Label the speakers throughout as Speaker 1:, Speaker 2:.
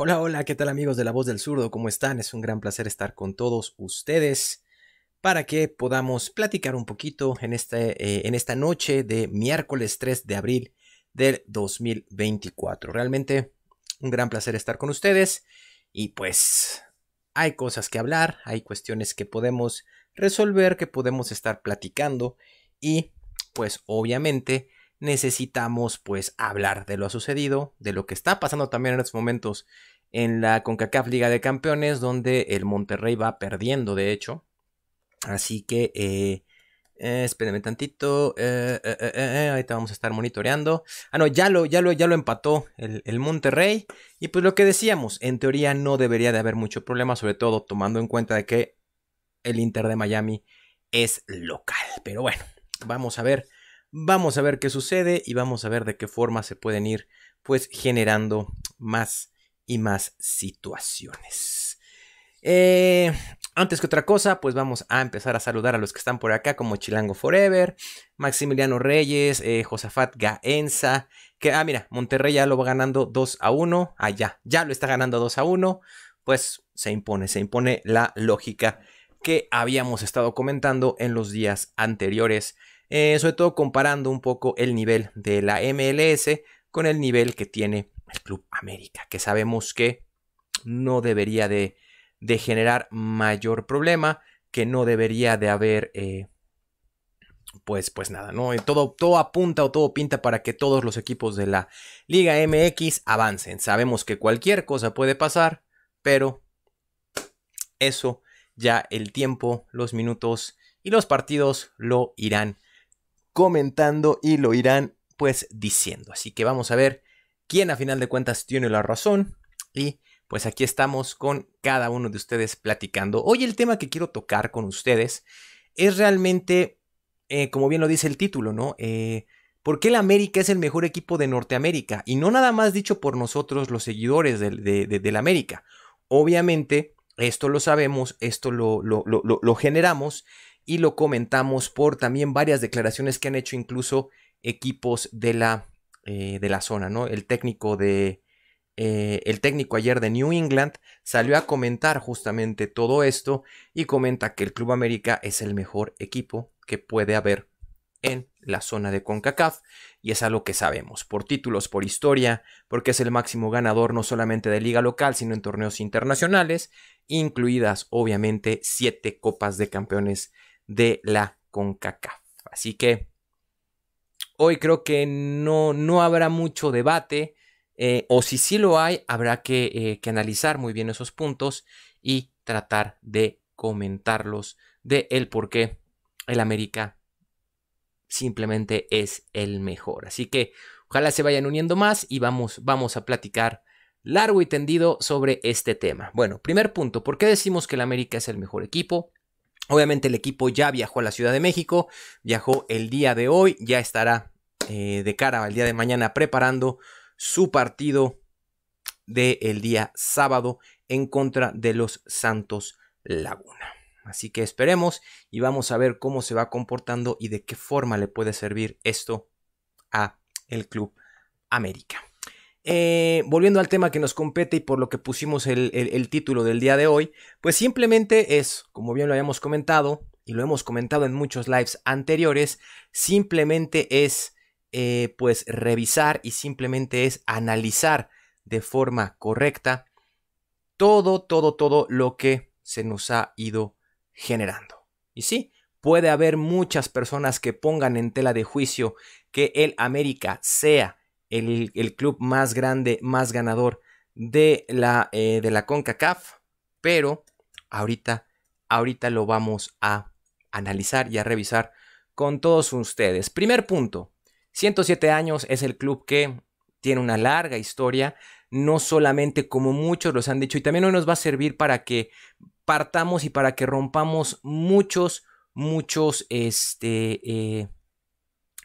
Speaker 1: Hola, hola, ¿qué tal amigos de La Voz del surdo ¿Cómo están? Es un gran placer estar con todos ustedes para que podamos platicar un poquito en, este, eh, en esta noche de miércoles 3 de abril del 2024. Realmente un gran placer estar con ustedes y pues hay cosas que hablar, hay cuestiones que podemos resolver, que podemos estar platicando y pues obviamente necesitamos pues hablar de lo sucedido, de lo que está pasando también en estos momentos en la CONCACAF Liga de Campeones, donde el Monterrey va perdiendo de hecho. Así que, eh, eh, espérenme tantito, eh, ahorita vamos a estar monitoreando. Ah, no, ya lo, ya lo, ya lo empató el, el Monterrey. Y pues lo que decíamos, en teoría no debería de haber mucho problema, sobre todo tomando en cuenta de que el Inter de Miami es local. Pero bueno, vamos a ver Vamos a ver qué sucede y vamos a ver de qué forma se pueden ir pues generando más y más situaciones. Eh, antes que otra cosa, pues vamos a empezar a saludar a los que están por acá, como Chilango Forever, Maximiliano Reyes, eh, Josafat Gaenza, que, ah, mira, Monterrey ya lo va ganando 2 a 1, allá, ah, ya lo está ganando 2 a 1, pues se impone, se impone la lógica que habíamos estado comentando en los días anteriores eh, sobre todo comparando un poco el nivel de la MLS con el nivel que tiene el Club América, que sabemos que no debería de, generar mayor problema, que no debería de haber... Eh, pues, pues nada, ¿no? Todo, todo apunta o todo pinta para que todos los equipos de la Liga MX avancen. Sabemos que cualquier cosa puede pasar, pero eso ya el tiempo, los minutos y los partidos lo irán comentando y lo irán pues diciendo. Así que vamos a ver quién a final de cuentas tiene la razón y pues aquí estamos con cada uno de ustedes platicando. Hoy el tema que quiero tocar con ustedes es realmente, eh, como bien lo dice el título, ¿no? Eh, ¿Por qué el América es el mejor equipo de Norteamérica? Y no nada más dicho por nosotros los seguidores del, de, de, América. Obviamente, esto lo sabemos, esto lo, lo, lo, lo generamos y lo comentamos por también varias declaraciones que han hecho incluso equipos de la, eh, de la zona, ¿no? El técnico de... Eh, el técnico ayer de New England salió a comentar justamente todo esto y comenta que el Club América es el mejor equipo que puede haber en la zona de CONCACAF y es algo que sabemos por títulos, por historia, porque es el máximo ganador no solamente de liga local, sino en torneos internacionales, incluidas obviamente siete copas de campeones de la CONCACAF. Así que hoy creo que no, no habrá mucho debate, eh, o si sí lo hay, habrá que, eh, que, analizar muy bien esos puntos y tratar de comentarlos de el por qué el América simplemente es el mejor. Así que ojalá se vayan uniendo más y vamos, vamos a platicar largo y tendido sobre este tema. Bueno, primer punto, ¿por qué decimos que el América es el mejor equipo? Obviamente el equipo ya viajó a la Ciudad de México, viajó el día de hoy, ya estará eh, de cara al día de mañana preparando su partido del día sábado en contra de los Santos Laguna. Así que esperemos y vamos a ver cómo se va comportando y de qué forma le puede servir esto a el Club América. Eh, volviendo al tema que nos compete y por lo que pusimos el, título del día de hoy, pues simplemente es, como bien lo habíamos comentado, y lo hemos comentado en muchos lives anteriores, simplemente es eh, pues revisar y simplemente es analizar de forma correcta todo, todo, todo lo que se nos ha ido generando. Y sí, puede haber muchas personas que pongan en tela de juicio que el América sea el, club más grande, más ganador de la, eh, de la CONCACAF, pero ahorita, ahorita lo vamos a analizar y a revisar con todos ustedes. Primer punto, 107 años es el club que tiene una larga historia, no solamente como muchos los han dicho, y también hoy nos va a servir para que partamos y para que rompamos muchos, muchos, este, eh,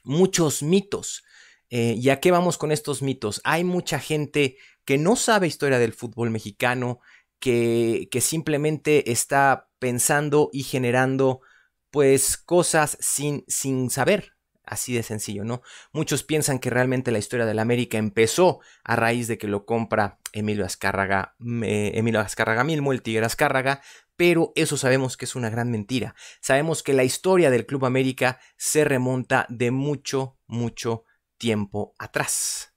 Speaker 1: muchos mitos eh, ¿Y a qué vamos con estos mitos? Hay mucha gente que no sabe historia del fútbol mexicano, que, que simplemente está pensando y generando pues cosas sin, sin saber, Así de sencillo, ¿no? Muchos piensan que realmente la historia de la América empezó a raíz de que lo compra Emilio Azcárraga, eh, Emilio Azcárraga Milmo, el Tigre Azcárraga, pero eso sabemos que es una gran mentira. Sabemos que la historia del Club América se remonta de mucho, mucho tiempo atrás.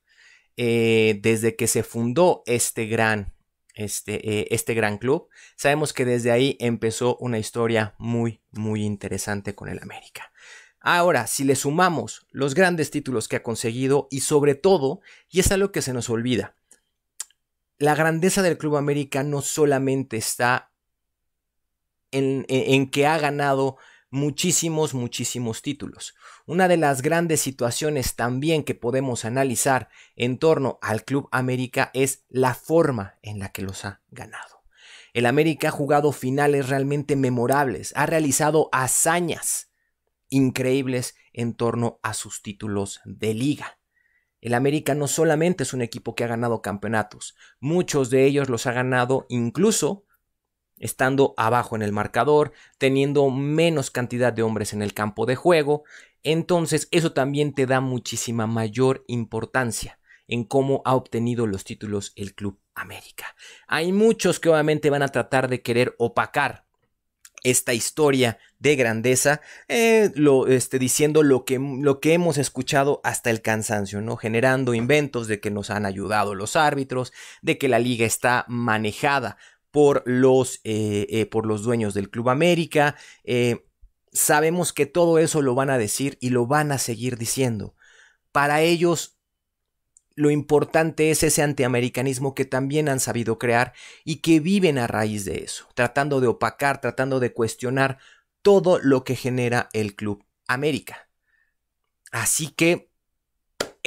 Speaker 1: Eh, desde que se fundó este gran, este, eh, este gran club, sabemos que desde ahí empezó una historia muy, muy interesante con el América. Ahora, si le sumamos los grandes títulos que ha conseguido y sobre todo, y es algo que se nos olvida, la grandeza del Club América no solamente está en que ha ganado muchísimos, muchísimos títulos. Una de las grandes situaciones también que podemos analizar en torno al Club América es la forma en la que los ha ganado. El América ha jugado finales realmente memorables, ha realizado hazañas increíbles en torno a sus títulos de liga. El América no solamente es un equipo que ha ganado campeonatos, muchos de ellos los ha ganado incluso estando abajo en el marcador, teniendo menos cantidad de hombres en el campo de juego, entonces eso también te da muchísima mayor importancia en cómo ha obtenido los títulos el Club América. Hay muchos que obviamente van a tratar de querer opacar esta historia de grandeza, eh, lo, este, diciendo lo que, lo que hemos escuchado hasta el cansancio, ¿no? Generando inventos de que nos han ayudado los árbitros, de que la liga está manejada por los, eh, eh, por los dueños del Club América. Eh, sabemos que todo eso lo van a decir y lo van a seguir diciendo. Para ellos, lo importante es ese antiamericanismo que también han sabido crear y que viven a raíz de eso, tratando de opacar, tratando de cuestionar todo lo que genera el Club América. Así que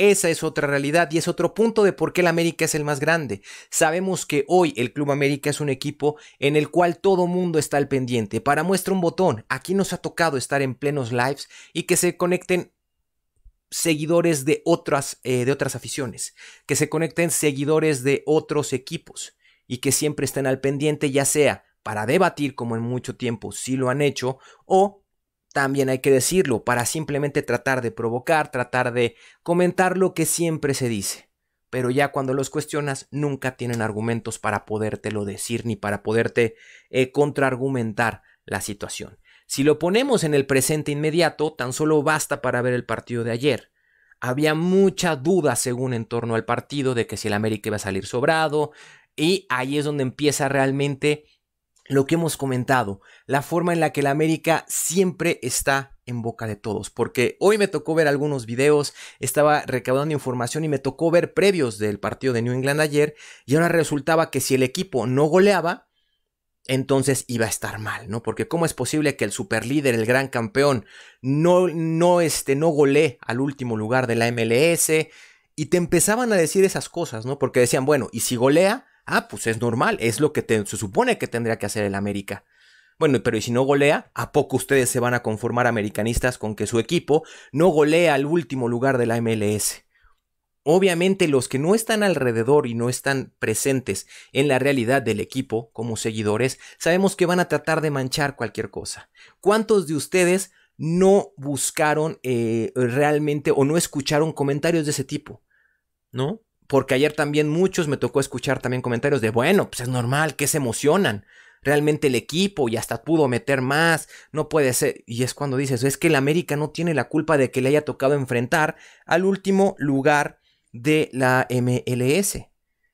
Speaker 1: esa es otra realidad y es otro punto de por qué el América es el más grande. Sabemos que hoy el Club América es un equipo en el cual todo mundo está al pendiente. Para muestra un botón, aquí nos ha tocado estar en plenos lives y que se conecten seguidores de otras, eh, de otras aficiones, que se conecten seguidores de otros equipos y que siempre estén al pendiente, ya sea para debatir como en mucho tiempo sí lo han hecho, o también hay que decirlo, para simplemente tratar de provocar, tratar de comentar lo que siempre se dice. Pero ya cuando los cuestionas, nunca tienen argumentos para podértelo decir ni para poderte eh, contraargumentar la situación. Si lo ponemos en el presente inmediato, tan solo basta para ver el partido de ayer. Había mucha duda según en torno al partido de que si el América iba a salir sobrado, y ahí es donde empieza realmente lo que hemos comentado, la forma en la que la América siempre está en boca de todos, porque hoy me tocó ver algunos videos, estaba recaudando información y me tocó ver previos del partido de New England ayer, y ahora resultaba que si el equipo no goleaba, entonces iba a estar mal, ¿no? Porque cómo es posible que el superlíder, el gran campeón, no, no, este, no golee al último lugar de la MLS, y te empezaban a decir esas cosas, ¿no? Porque decían, bueno, y si golea, Ah, pues es normal, es lo que se supone que tendría que hacer el América. Bueno, pero ¿y si no golea? ¿A poco ustedes se van a conformar americanistas con que su equipo no golea al último lugar de la MLS? Obviamente los que no están alrededor y no están presentes en la realidad del equipo como seguidores, sabemos que van a tratar de manchar cualquier cosa. ¿Cuántos de ustedes no buscaron eh, realmente o no escucharon comentarios de ese tipo? ¿No? porque ayer también muchos me tocó escuchar también comentarios de, bueno, pues es normal, que se emocionan. Realmente el equipo y hasta pudo meter más, no puede ser. Y es cuando dices, es que el América no tiene la culpa de que le haya tocado enfrentar al último lugar de la MLS.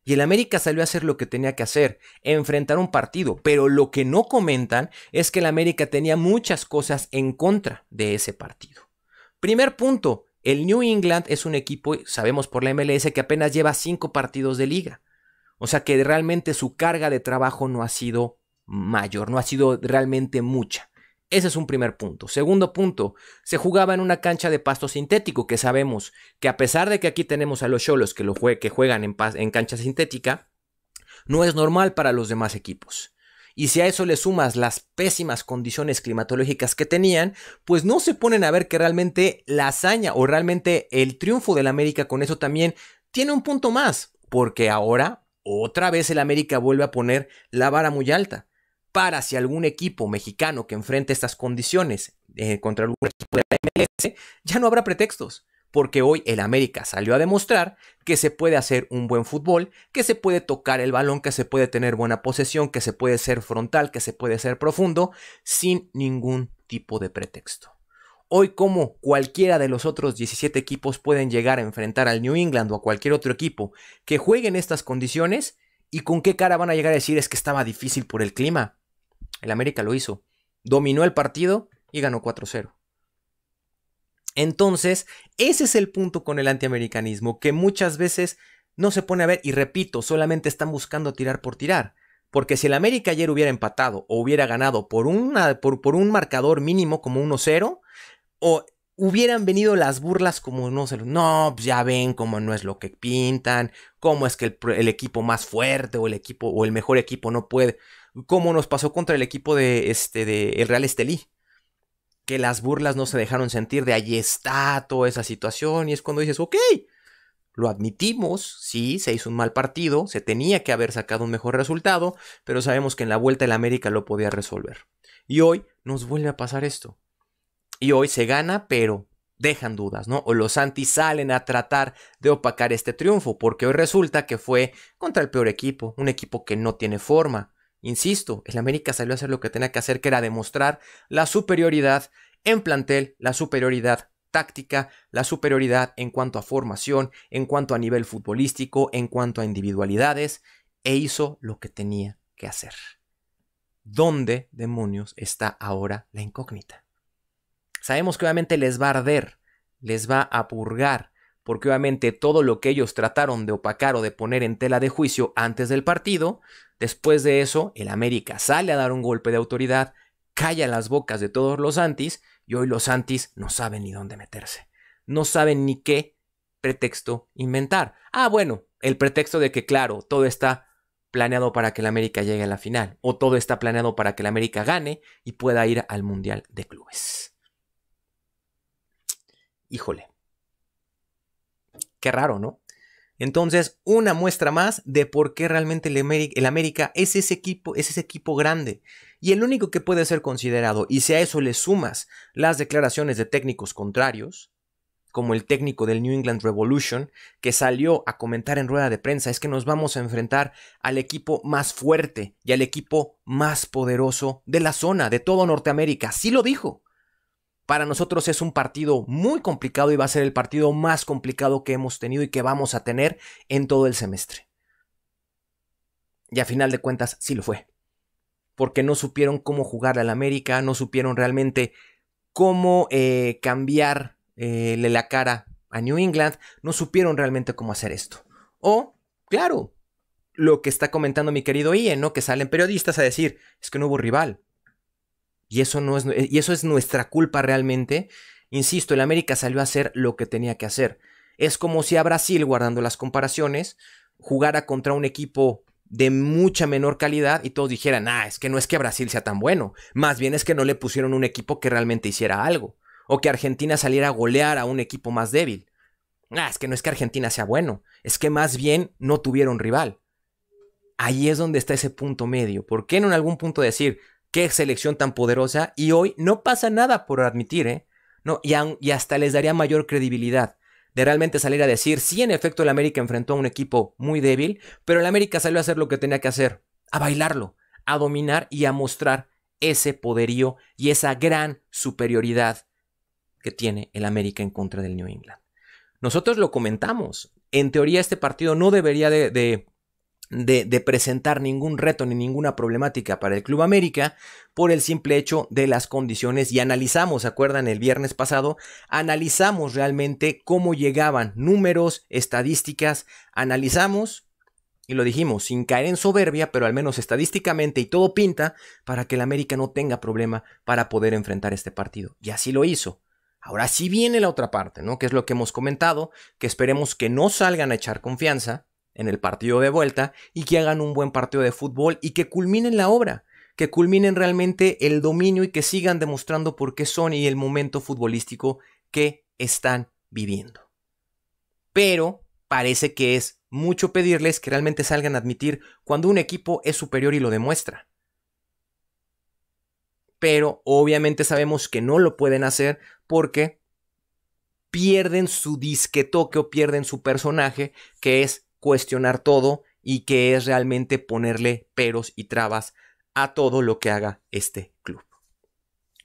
Speaker 1: Y el América salió a hacer lo que tenía que hacer, enfrentar un partido. Pero lo que no comentan es que el América tenía muchas cosas en contra de ese partido. Primer punto, el New England es un equipo, sabemos por la MLS, que apenas lleva cinco partidos de liga. O sea que realmente su carga de trabajo no ha sido mayor, no ha sido realmente mucha. Ese es un primer punto. Segundo punto, se jugaba en una cancha de pasto sintético, que sabemos que a pesar de que aquí tenemos a los cholos que, juegan en, en cancha sintética, no es normal para los demás equipos. Y si a eso le sumas las pésimas condiciones climatológicas que tenían, pues no se ponen a ver que realmente la hazaña o realmente el triunfo del América con eso también tiene un punto más, porque ahora otra vez el América vuelve a poner la vara muy alta. Para si algún equipo mexicano que enfrente estas condiciones eh, contra algún equipo de la MLS, ya no habrá pretextos porque hoy el América salió a demostrar que se puede hacer un buen fútbol, que se puede tocar el balón, que se puede tener buena posesión, que se puede ser frontal, que se puede ser profundo, sin ningún tipo de pretexto. Hoy como cualquiera de los otros 17 equipos pueden llegar a enfrentar al New England o a cualquier otro equipo que juegue en estas condiciones y con qué cara van a llegar a decir es que estaba difícil por el clima. El América lo hizo, dominó el partido y ganó 4-0. Entonces, ese es el punto con el antiamericanismo, que muchas veces no se pone a ver y repito, solamente están buscando tirar por tirar. Porque si el América ayer hubiera empatado o hubiera ganado por, una, por, un marcador mínimo como 1-0, o hubieran venido las burlas como no no, pues ya ven cómo no es lo que pintan, cómo es que el, equipo más fuerte o el equipo o el mejor equipo no puede, como nos pasó contra el equipo de este de el Real Estelí que las burlas no se dejaron sentir, de ahí está toda esa situación, y es cuando dices, ok, lo admitimos, sí, se hizo un mal partido, se tenía que haber sacado un mejor resultado, pero sabemos que en la vuelta el América lo podía resolver. Y hoy nos vuelve a pasar esto. Y hoy se gana, pero dejan dudas, ¿no? O los anti salen a tratar de opacar este triunfo, porque hoy resulta que fue contra el peor equipo, un equipo que no tiene forma, Insisto, el América salió a hacer lo que tenía que hacer, que era demostrar la superioridad en plantel, la superioridad táctica, la superioridad en cuanto a formación, en cuanto a nivel futbolístico, en cuanto a individualidades, e hizo lo que tenía que hacer. ¿Dónde demonios está ahora la incógnita? Sabemos que obviamente les va a arder, les va a purgar, porque obviamente todo lo que ellos trataron de opacar o de poner en tela de juicio antes del partido, después de eso el América sale a dar un golpe de autoridad, calla las bocas de todos los antis y hoy los antis no saben ni dónde meterse, no saben ni qué pretexto inventar. Ah, bueno, el pretexto de que claro, todo está planeado para que el América llegue a la final o todo está planeado para que el América gane y pueda ir al Mundial de Clubes. Híjole, Qué raro, ¿no? Entonces, una muestra más de por qué realmente el América, es ese equipo, es ese equipo grande y el único que puede ser considerado. Y si a eso le sumas las declaraciones de técnicos contrarios, como el técnico del New England Revolution, que salió a comentar en rueda de prensa, es que nos vamos a enfrentar al equipo más fuerte y al equipo más poderoso de la zona, de todo Norteamérica. Sí lo dijo. Para nosotros es un partido muy complicado y va a ser el partido más complicado que hemos tenido y que vamos a tener en todo el semestre. Y a final de cuentas sí lo fue. Porque no supieron cómo jugar al América, no supieron realmente cómo eh, cambiarle eh, la cara a New England, no supieron realmente cómo hacer esto. O, claro, lo que está comentando mi querido Ian, Que salen periodistas a decir, es que no hubo rival. Y eso, no es, y eso es nuestra culpa realmente. Insisto, el América salió a hacer lo que tenía que hacer. Es como si a Brasil, guardando las comparaciones, jugara contra un equipo de mucha menor calidad y todos dijeran, ah, es que no es que Brasil sea tan bueno, más bien es que no le pusieron un equipo que realmente hiciera algo, o que Argentina saliera a golear a un equipo más débil. Ah, es que no es que Argentina sea bueno, es que más bien no tuvieron rival. Ahí es donde está ese punto medio. ¿Por qué no en algún punto decir, Qué selección tan poderosa. Y hoy no pasa nada por admitir, ¿eh? No, y, y hasta les daría mayor credibilidad de realmente salir a decir, sí, en efecto, el América enfrentó a un equipo muy débil, pero el América salió a hacer lo que tenía que hacer, a bailarlo, a dominar y a mostrar ese poderío y esa gran superioridad que tiene el América en contra del New England. Nosotros lo comentamos. En teoría este partido no debería de, de, presentar ningún reto ni ninguna problemática para el Club América por el simple hecho de las condiciones y analizamos, ¿se acuerdan? El viernes pasado analizamos realmente cómo llegaban números, estadísticas, analizamos y lo dijimos sin caer en soberbia, pero al menos estadísticamente y todo pinta para que el América no tenga problema para poder enfrentar este partido. Y así lo hizo. Ahora sí viene la otra parte, ¿no? Que es lo que hemos comentado, que esperemos que no salgan a echar confianza, en el partido de vuelta y que hagan un buen partido de fútbol y que culminen la obra, que culminen realmente el dominio y que sigan demostrando por qué son y el momento futbolístico que están viviendo. Pero parece que es mucho pedirles que realmente salgan a admitir cuando un equipo es superior y lo demuestra. Pero obviamente sabemos que no lo pueden hacer porque pierden su disque o pierden su personaje, que es cuestionar todo y que es realmente ponerle peros y trabas a todo lo que haga este club.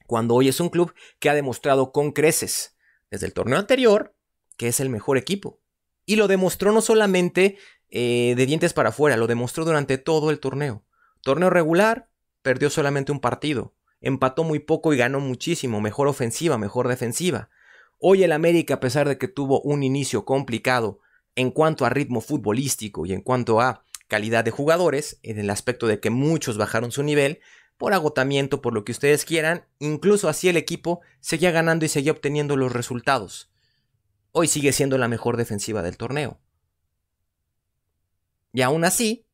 Speaker 1: Cuando hoy es un club que ha demostrado con creces desde el torneo anterior que es el mejor equipo. Y lo demostró no solamente eh, de dientes para afuera, lo demostró durante todo el torneo. Torneo regular, perdió solamente un partido, empató muy poco y ganó muchísimo, mejor ofensiva, mejor defensiva. Hoy el América, a pesar de que tuvo un inicio complicado, en cuanto a ritmo futbolístico y en cuanto a calidad de jugadores, en el aspecto de que muchos bajaron su nivel, por agotamiento, por lo que ustedes quieran, incluso así el equipo seguía ganando y seguía obteniendo los resultados. Hoy sigue siendo la mejor defensiva del torneo. Y aún así,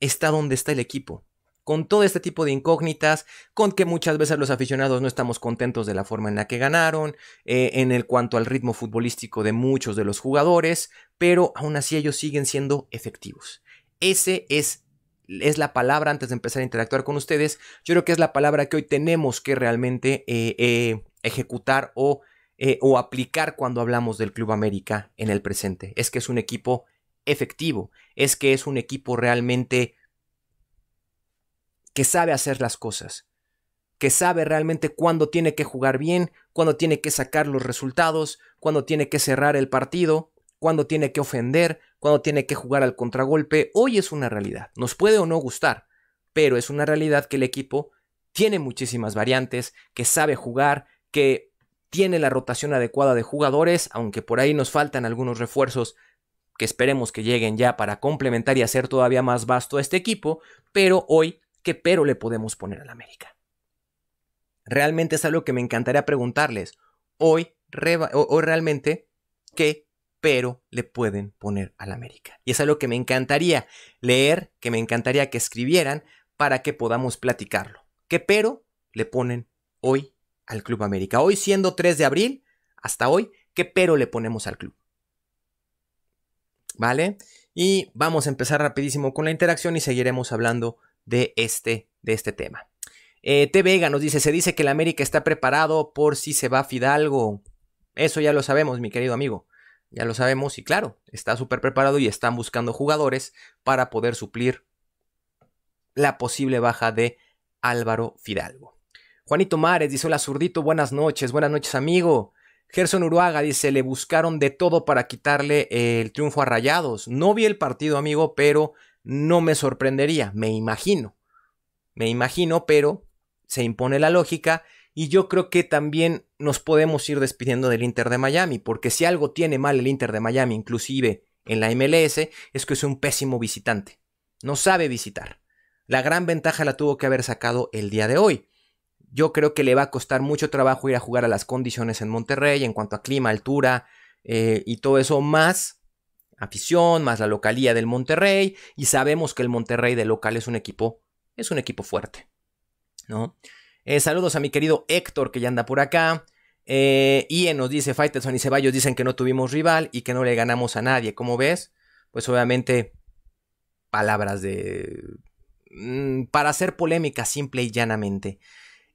Speaker 1: está donde está el equipo con todo este tipo de incógnitas, con que muchas veces los aficionados no estamos contentos de la forma en la que ganaron, eh, en el cuanto al ritmo futbolístico de muchos de los jugadores, pero aún así ellos siguen siendo efectivos. Ese es es la palabra antes de empezar a interactuar con ustedes. Yo creo que es la palabra que hoy tenemos que realmente eh, eh, ejecutar o, o aplicar cuando hablamos del Club América en el presente. Es que es un equipo efectivo, es que es un equipo realmente que sabe hacer las cosas, que sabe realmente cuándo tiene que jugar bien, cuándo tiene que sacar los resultados, cuándo tiene que cerrar el partido, cuándo tiene que ofender, cuándo tiene que jugar al contragolpe. Hoy es una realidad, nos puede o no gustar, pero es una realidad que el equipo tiene muchísimas variantes, que sabe jugar, que tiene la rotación adecuada de jugadores, aunque por ahí nos faltan algunos refuerzos que esperemos que lleguen ya para complementar y hacer todavía más vasto a este equipo, pero hoy ¿Qué pero le podemos poner a la América? Realmente es algo que me encantaría preguntarles. Hoy, O realmente, ¿qué pero le pueden poner a la América? Y es algo que me encantaría leer, que me encantaría que escribieran para que podamos platicarlo. ¿Qué pero le ponen hoy al Club América? Hoy siendo 3 de abril, hasta hoy, ¿qué pero le ponemos al club? ¿Vale? Y vamos a empezar rapidísimo con la interacción y seguiremos hablando de este, de este tema. Eh, Vega nos dice, se dice que el América está preparado por si se va Fidalgo. Eso ya lo sabemos, mi querido amigo. Ya lo sabemos y claro, está súper preparado y están buscando jugadores para poder suplir la posible baja de Álvaro Fidalgo. Juanito Mares dice, hola zurdito, buenas noches, buenas noches amigo. Gerson Uruaga dice, le buscaron de todo para quitarle el triunfo a Rayados. No vi el partido, amigo, pero no me sorprendería, me imagino. Me imagino, pero se impone la lógica y yo creo que también nos podemos ir despidiendo del Inter de Miami, porque si algo tiene mal el Inter de Miami, inclusive en la MLS, es que es un pésimo visitante. No sabe visitar. La gran ventaja la tuvo que haber sacado el día de hoy. Yo creo que le va a costar mucho trabajo ir a jugar a las condiciones en Monterrey en cuanto a clima, altura eh, y todo eso, más afición, más la localía del Monterrey, y sabemos que el Monterrey de local es un equipo, es un equipo fuerte, ¿no? Eh, saludos a mi querido Héctor que ya anda por acá. Eh, nos dice, Faitelson y Ceballos dicen que no tuvimos rival y que no le ganamos a nadie. ¿Cómo ves? Pues obviamente palabras de... Mm, para hacer polémica simple y llanamente.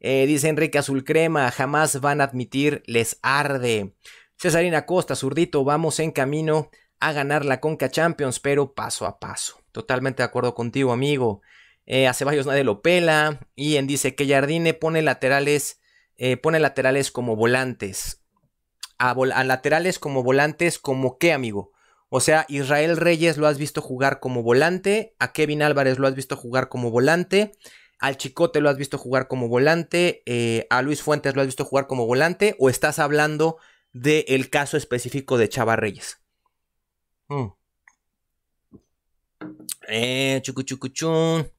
Speaker 1: Eh, dice Enrique Azul Crema, jamás van a admitir, les arde. Cesarina Costa, zurdito, vamos en camino a ganar la Conca Champions, pero paso a paso. Totalmente de acuerdo contigo, amigo. Eh, a Ceballos nadie lo pela. en dice que Jardine pone laterales, eh, pone laterales como volantes. A, laterales como volantes, ¿como qué, amigo? O sea, Israel Reyes lo has visto jugar como volante, a Kevin Álvarez lo has visto jugar como volante, al Chicote lo has visto jugar como volante, eh, a Luis Fuentes lo has visto jugar como volante, o estás hablando del caso específico de Chava Reyes. Mm. Eh, chucuchucuchun.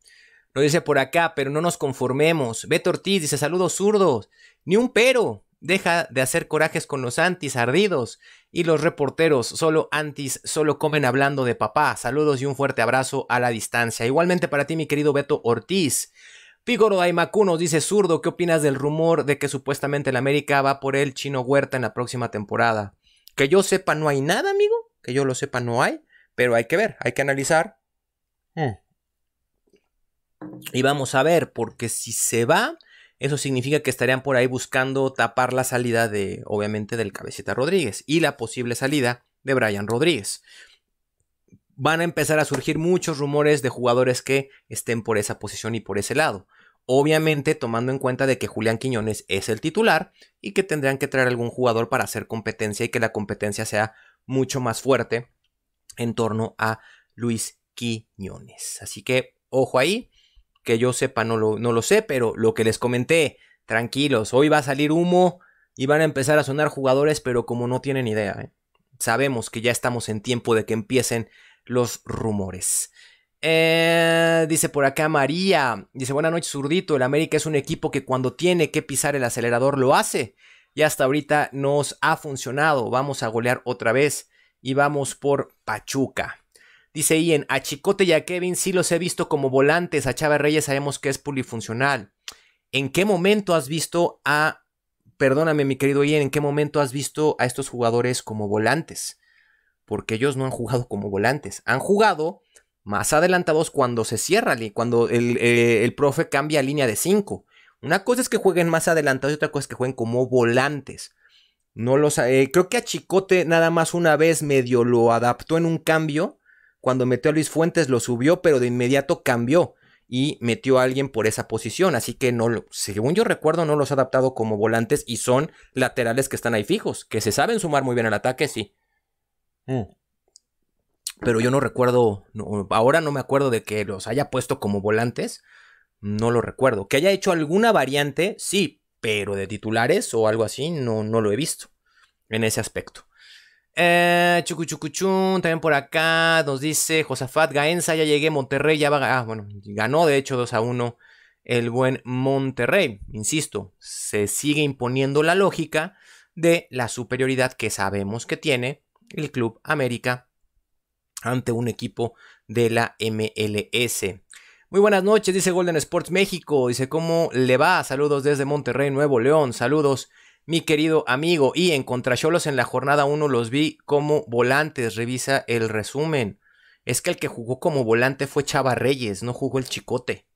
Speaker 1: Lo dice por acá, pero no nos conformemos. Beto Ortiz dice: saludos zurdos. Ni un pero. Deja de hacer corajes con los antis ardidos y los reporteros, solo antis, solo comen hablando de papá. Saludos y un fuerte abrazo a la distancia. Igualmente para ti, mi querido Beto Ortiz. Figoro Daimaku dice zurdo, ¿qué opinas del rumor de que supuestamente el América va por el chino Huerta en la próxima temporada? Que yo sepa, no hay nada, amigo que yo lo sepa no hay, pero hay que ver, hay que analizar. Hmm. Y vamos a ver, porque si se va, eso significa que estarían por ahí buscando tapar la salida de, obviamente, del cabecita Rodríguez y la posible salida de Brian Rodríguez. Van a empezar a surgir muchos rumores de jugadores que estén por esa posición y por ese lado. Obviamente tomando en cuenta de que Julián Quiñones es el titular y que tendrían que traer algún jugador para hacer competencia y que la competencia sea mucho más fuerte en torno a Luis Quiñones. Así que ojo ahí, que yo sepa, no lo, no lo sé, pero lo que les comenté, tranquilos, hoy va a salir humo y van a empezar a sonar jugadores, pero como no tienen idea, ¿eh? sabemos que ya estamos en tiempo de que empiecen los rumores. Eh, dice por acá María, dice buenas noches zurdito, el América es un equipo que cuando tiene que pisar el acelerador lo hace y hasta ahorita nos ha funcionado. Vamos a golear otra vez y vamos por Pachuca. Dice Ian, a Chicote y a Kevin sí los he visto como volantes, a Chávez Reyes sabemos que es polifuncional. ¿En qué momento has visto a, perdóname mi querido Ian, en qué momento has visto a estos jugadores como volantes? Porque ellos no han jugado como volantes, han jugado más adelantados cuando se cierra, cuando el, eh, profe cambia línea de 5. Una cosa es que jueguen más adelantados y otra cosa es que jueguen como volantes. No lo eh, creo que a Chicote nada más una vez medio lo adaptó en un cambio. Cuando metió a Luis Fuentes lo subió, pero de inmediato cambió y metió a alguien por esa posición. Así que no, según yo recuerdo, no los ha adaptado como volantes y son laterales que están ahí fijos, que se saben sumar muy bien al ataque, sí. Mm. Pero yo no recuerdo, ahora no me acuerdo de que los haya puesto como volantes no lo recuerdo. Que haya hecho alguna variante, sí, pero de titulares o algo así, no, no lo he visto en ese aspecto. Eh, también por acá nos dice Josafat Gaenza, ya llegué, Monterrey ya va ah, bueno, ganó de hecho 2 a 1 el buen Monterrey. Insisto, se sigue imponiendo la lógica de la superioridad que sabemos que tiene el Club América ante un equipo de la MLS. Muy buenas noches, dice Golden Sports México. Dice, ¿cómo le va? Saludos desde Monterrey, Nuevo León. Saludos, mi querido amigo. Y en Contracholos en la jornada 1 los vi como volantes. Revisa el resumen. Es que el que jugó como volante fue Chava Reyes, no jugó el Chicote.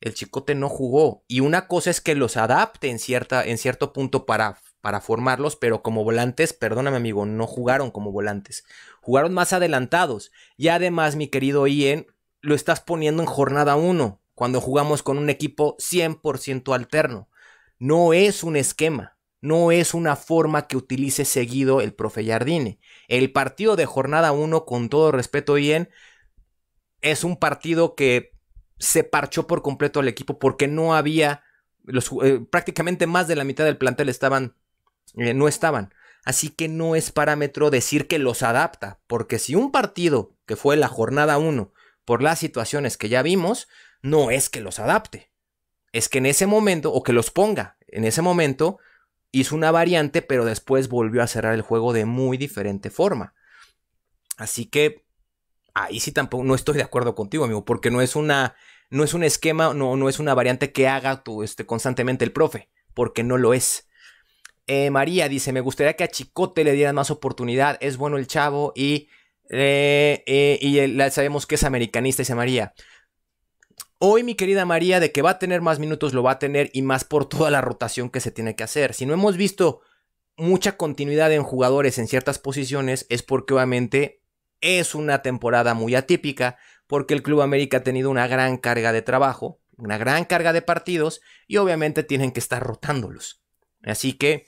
Speaker 1: El Chicote no jugó. Y una cosa es que los adapte en, cierta, en cierto punto para, para formarlos, pero como volantes, perdóname amigo, no jugaron como volantes. Jugaron más adelantados. Y además, mi querido Ian, lo estás poniendo en jornada 1, cuando jugamos con un equipo 100% alterno. No es un esquema, no es una forma que utilice seguido el profe Jardine. El partido de jornada 1, con todo respeto, bien, es un partido que se parchó por completo al equipo porque no había, los, eh, prácticamente más de la mitad del plantel estaban, eh, no estaban. Así que no es parámetro decir que los adapta, porque si un partido que fue la jornada 1 por las situaciones que ya vimos, no es que los adapte. Es que en ese momento, o que los ponga, en ese momento hizo una variante, pero después volvió a cerrar el juego de muy diferente forma. Así que ahí sí tampoco no estoy de acuerdo contigo, amigo, porque no es una no es un esquema, no, no es una variante que haga tú este, constantemente el profe, porque no lo es. Eh, María dice, me gustaría que a Chicote le dieran más oportunidad, es bueno el chavo y eh, eh, y sabemos que es americanista y María. Hoy, mi querida María, de que va a tener más minutos, lo va a tener y más por toda la rotación que se tiene que hacer. Si no hemos visto mucha continuidad en jugadores en ciertas posiciones, es porque obviamente es una temporada muy atípica, porque el Club América ha tenido una gran carga de trabajo, una gran carga de partidos y obviamente tienen que estar rotándolos. Así que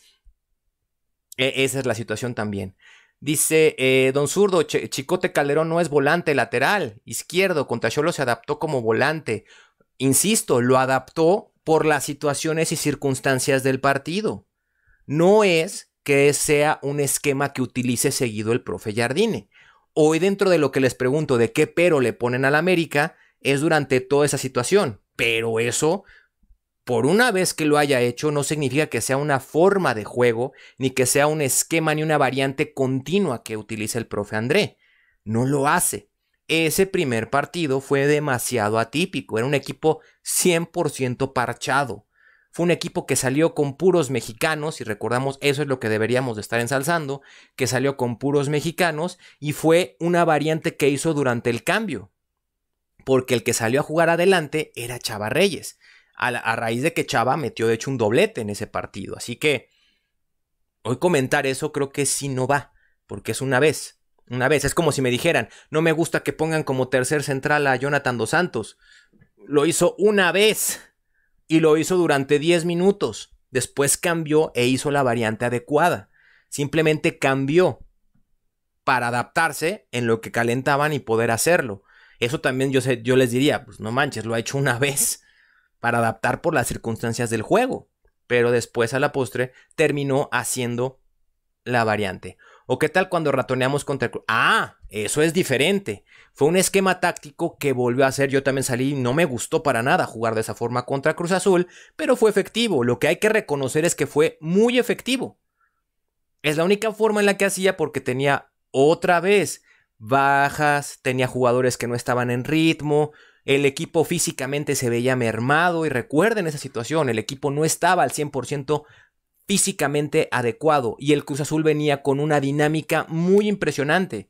Speaker 1: e, esa es la situación también. Dice eh, Don Zurdo, Chicote Calderón no es volante lateral, izquierdo, contra se adaptó como volante. Insisto, lo adaptó por las situaciones y circunstancias del partido. No es que sea un esquema que utilice seguido el profe Jardine. Hoy dentro de lo que les pregunto de qué pero le ponen al América es durante toda esa situación, pero eso por una vez que lo haya hecho, no significa que sea una forma de juego, ni que sea un esquema, ni una variante continua que utiliza el profe André. No lo hace. Ese primer partido fue demasiado atípico, era un equipo 100% parchado. Fue un equipo que salió con puros mexicanos, y recordamos eso es lo que deberíamos de estar ensalzando, que salió con puros mexicanos y fue una variante que hizo durante el cambio, porque el que salió a jugar adelante era Chava Reyes a, raíz de que Chava metió de hecho un doblete en ese partido. Así que hoy comentar eso creo que sí no va, porque es una vez. Una vez, es como si me dijeran, no me gusta que pongan como tercer central a Jonathan Dos Santos. Lo hizo una vez y lo hizo durante 10 minutos. Después cambió e hizo la variante adecuada. Simplemente cambió para adaptarse en lo que calentaban y poder hacerlo. Eso también yo, sé, yo les diría, pues no manches, lo ha hecho una vez para adaptar por las circunstancias del juego, pero después a la postre terminó haciendo la variante. ¿O qué tal cuando ratoneamos contra Ah, eso es diferente. Fue un esquema táctico que volvió a hacer. Yo también salí, y no me gustó para nada jugar de esa forma contra Cruz Azul, pero fue efectivo. Lo que hay que reconocer es que fue muy efectivo. Es la única forma en la que hacía porque tenía otra vez bajas, tenía jugadores que no estaban en ritmo, el equipo físicamente se veía mermado y recuerden esa situación, el equipo no estaba al 100% físicamente adecuado y el Cruz Azul venía con una dinámica muy impresionante.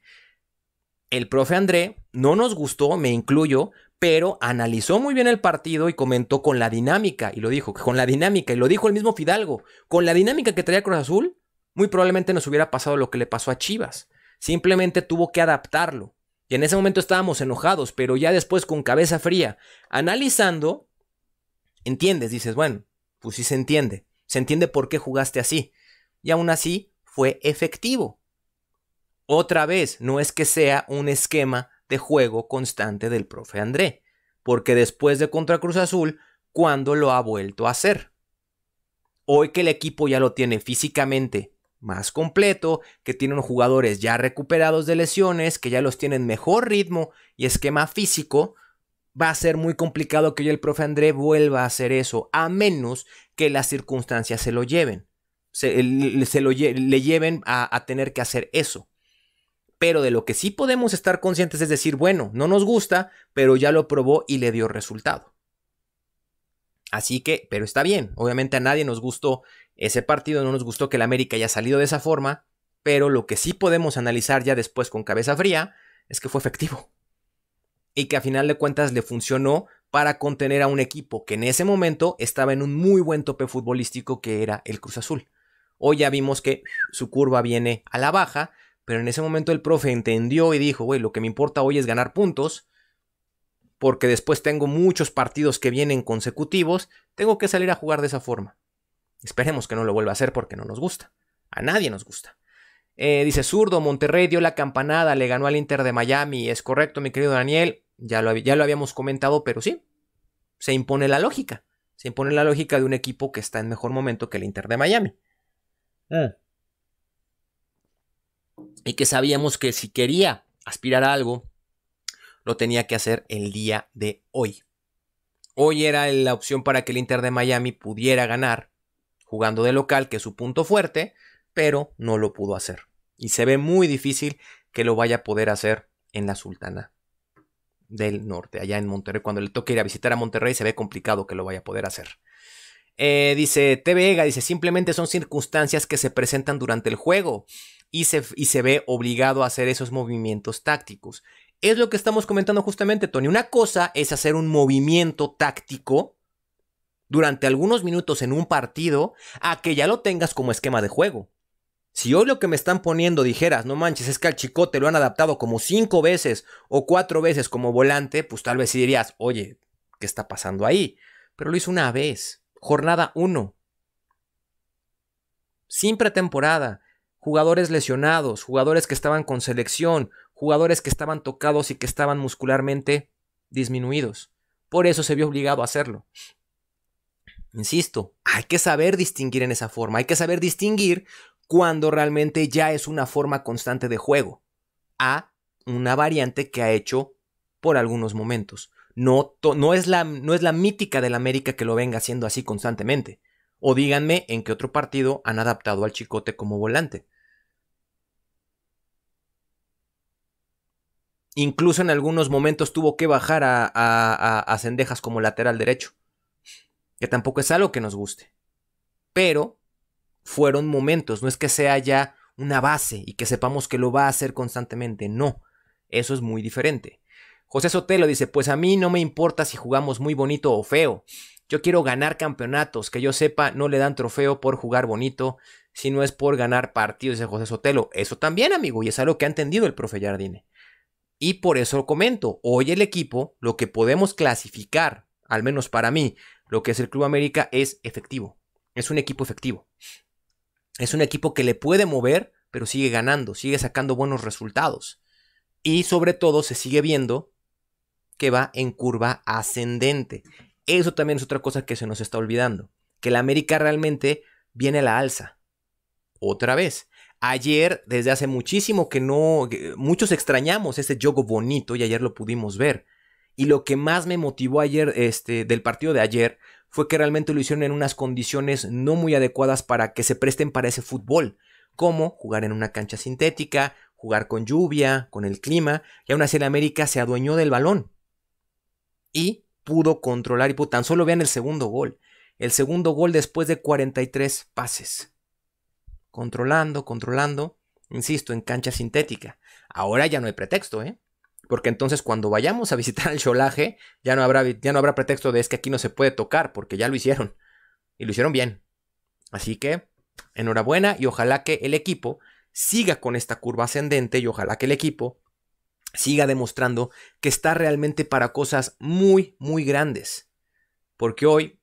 Speaker 1: El profe André no nos gustó, me incluyo, pero analizó muy bien el partido y comentó con la dinámica, y lo dijo, con la dinámica, y lo dijo el mismo Fidalgo, con la dinámica que traía Cruz Azul, muy probablemente nos hubiera pasado lo que le pasó a Chivas. Simplemente tuvo que adaptarlo. Y en ese momento estábamos enojados, pero ya después con cabeza fría, analizando, entiendes, dices, bueno, pues sí se entiende, se entiende por qué jugaste así. Y aún así fue efectivo. Otra vez, no es que sea un esquema de juego constante del profe André, porque después de contra Cruz Azul, ¿cuándo lo ha vuelto a hacer? Hoy que el equipo ya lo tiene físicamente, más completo, que tiene unos jugadores ya recuperados de lesiones, que ya los tienen mejor ritmo y esquema físico, va a ser muy complicado que hoy el profe André vuelva a hacer eso, a menos que las circunstancias se lo lleven, le lleven a, a tener que hacer eso. Pero de lo que sí podemos estar conscientes es decir, bueno, no nos gusta, pero ya lo probó y le dio resultado. Así que, pero está bien, obviamente a nadie nos gustó ese partido no nos gustó que el América haya salido de esa forma, pero lo que sí podemos analizar ya después con cabeza fría es que fue efectivo. Y que a final de cuentas le funcionó para contener a un equipo que en ese momento estaba en un muy buen tope futbolístico que era el Cruz Azul. Hoy ya vimos que su curva viene a la baja, pero en ese momento el profe entendió y dijo, güey, lo que me importa hoy es ganar puntos, porque después tengo muchos partidos que vienen consecutivos, tengo que salir a jugar de esa forma. Esperemos que no lo vuelva a hacer porque no nos gusta. A nadie nos gusta. Eh, dice Zurdo, Monterrey dio la campanada, le ganó al Inter de Miami. Es correcto, mi querido Daniel. Ya lo, ya lo habíamos comentado, pero sí. Se impone la lógica. Se impone la lógica de un equipo que está en mejor momento que el Inter de Miami. Ah. Y que sabíamos que si quería aspirar a algo, lo tenía que hacer el día de hoy. Hoy era la opción para que el Inter de Miami pudiera ganar jugando de local, que es su punto fuerte, pero no lo pudo hacer. Y se ve muy difícil que lo vaya a poder hacer en la Sultana del Norte, allá en Monterrey. Cuando le toque ir a visitar a Monterrey, se ve complicado que lo vaya a poder hacer. Eh, dice TVEGA, dice, simplemente son circunstancias que se presentan durante el juego y se, y se ve obligado a hacer esos movimientos tácticos. Es lo que estamos comentando justamente, Tony. Una cosa es hacer un movimiento táctico durante algunos minutos en un partido a que ya lo tengas como esquema de juego. Si hoy lo que me están poniendo dijeras, no manches, es que al chicote lo han adaptado como cinco veces o cuatro veces como volante, pues tal vez sí dirías, oye, ¿qué está pasando ahí? Pero lo hizo una vez, jornada 1. Sin pretemporada, jugadores lesionados, jugadores que estaban con selección, jugadores que estaban tocados y que estaban muscularmente disminuidos. Por eso se vio obligado a hacerlo. Insisto, hay que saber distinguir en esa forma, hay que saber distinguir cuando realmente ya es una forma constante de juego a una variante que ha hecho por algunos momentos. No, no, es la, no es la mítica del América que lo venga haciendo así constantemente. O díganme en qué otro partido han adaptado al chicote como volante. Incluso en algunos momentos tuvo que bajar a, a, a Cendejas como lateral derecho que tampoco es algo que nos guste. Pero fueron momentos, no es que sea ya una base y que sepamos que lo va a hacer constantemente, no, eso es muy diferente. José Sotelo dice, pues a mí no me importa si jugamos muy bonito o feo, yo quiero ganar campeonatos, que yo sepa no le dan trofeo por jugar bonito, ...si no es por ganar partidos, dice José Sotelo, eso también amigo, y es algo que ha entendido el profe Jardine. Y por eso lo comento, hoy el equipo, lo que podemos clasificar, al menos para mí, lo que es el Club América es efectivo. Es un equipo efectivo. Es un equipo que le puede mover, pero sigue ganando, sigue sacando buenos resultados. Y sobre todo se sigue viendo que va en curva ascendente. Eso también es otra cosa que se nos está olvidando. Que la América realmente viene a la alza. Otra vez. Ayer, desde hace muchísimo que no, muchos extrañamos ese juego bonito y ayer lo pudimos ver. Y lo que más me motivó ayer, este, del partido de ayer, fue que realmente lo hicieron en unas condiciones no muy adecuadas para que se presten para ese fútbol, como jugar en una cancha sintética, jugar con lluvia, con el clima, y aún así el América se adueñó del balón. Y pudo controlar, y pudo, tan solo vean el segundo gol. El segundo gol después de 43 pases. Controlando, controlando, insisto, en cancha sintética. Ahora ya no hay pretexto, ¿eh? porque entonces cuando vayamos a visitar el cholaje, ya no habrá, ya no habrá pretexto de es que aquí no se puede tocar, porque ya lo hicieron. Y lo hicieron bien. Así que, enhorabuena y ojalá que el equipo siga con esta curva ascendente y ojalá que el equipo siga demostrando que está realmente para cosas muy, muy grandes. Porque hoy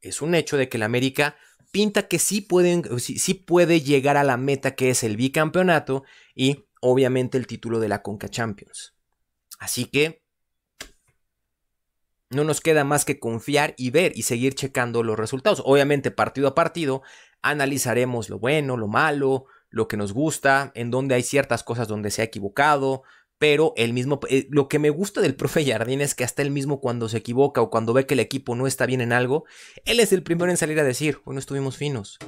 Speaker 1: es un hecho de que el América pinta que sí, pueden, sí puede llegar a la meta que es el bicampeonato y obviamente el título de la Conca Champions. Así que no nos queda más que confiar y ver y seguir checando los resultados. Obviamente, partido a partido, analizaremos lo bueno, lo malo, lo que nos gusta, en donde hay ciertas cosas donde se ha equivocado, pero el mismo, eh, lo que me gusta del profe Jardín es que hasta él mismo cuando se equivoca o cuando ve que el equipo no está bien en algo, él es el primero en salir a decir, bueno estuvimos finos,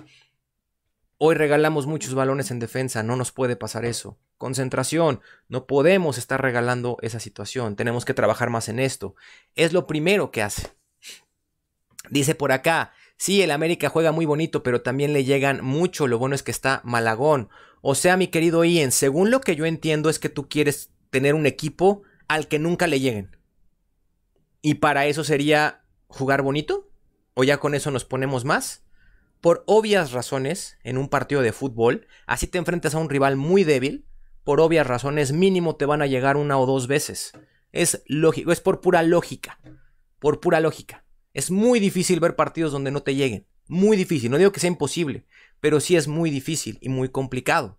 Speaker 1: Hoy regalamos muchos balones en defensa, no nos puede pasar eso. Concentración, no podemos estar regalando esa situación, tenemos que trabajar más en esto. Es lo primero que hace. Dice por acá, sí, el América juega muy bonito, pero también le llegan mucho, lo bueno es que está Malagón. O sea, mi querido Ian, según lo que yo entiendo es que tú quieres tener un equipo al que nunca le lleguen. ¿Y para eso sería jugar bonito? ¿O ya con eso nos ponemos más? Por obvias razones, en un partido de fútbol, así te enfrentas a un rival muy débil, por obvias razones mínimo te van a llegar una o dos veces. Es lógico, es por pura lógica. Por pura lógica. Es muy difícil ver partidos donde no te lleguen. Muy difícil. No digo que sea imposible, pero sí es muy difícil y muy complicado.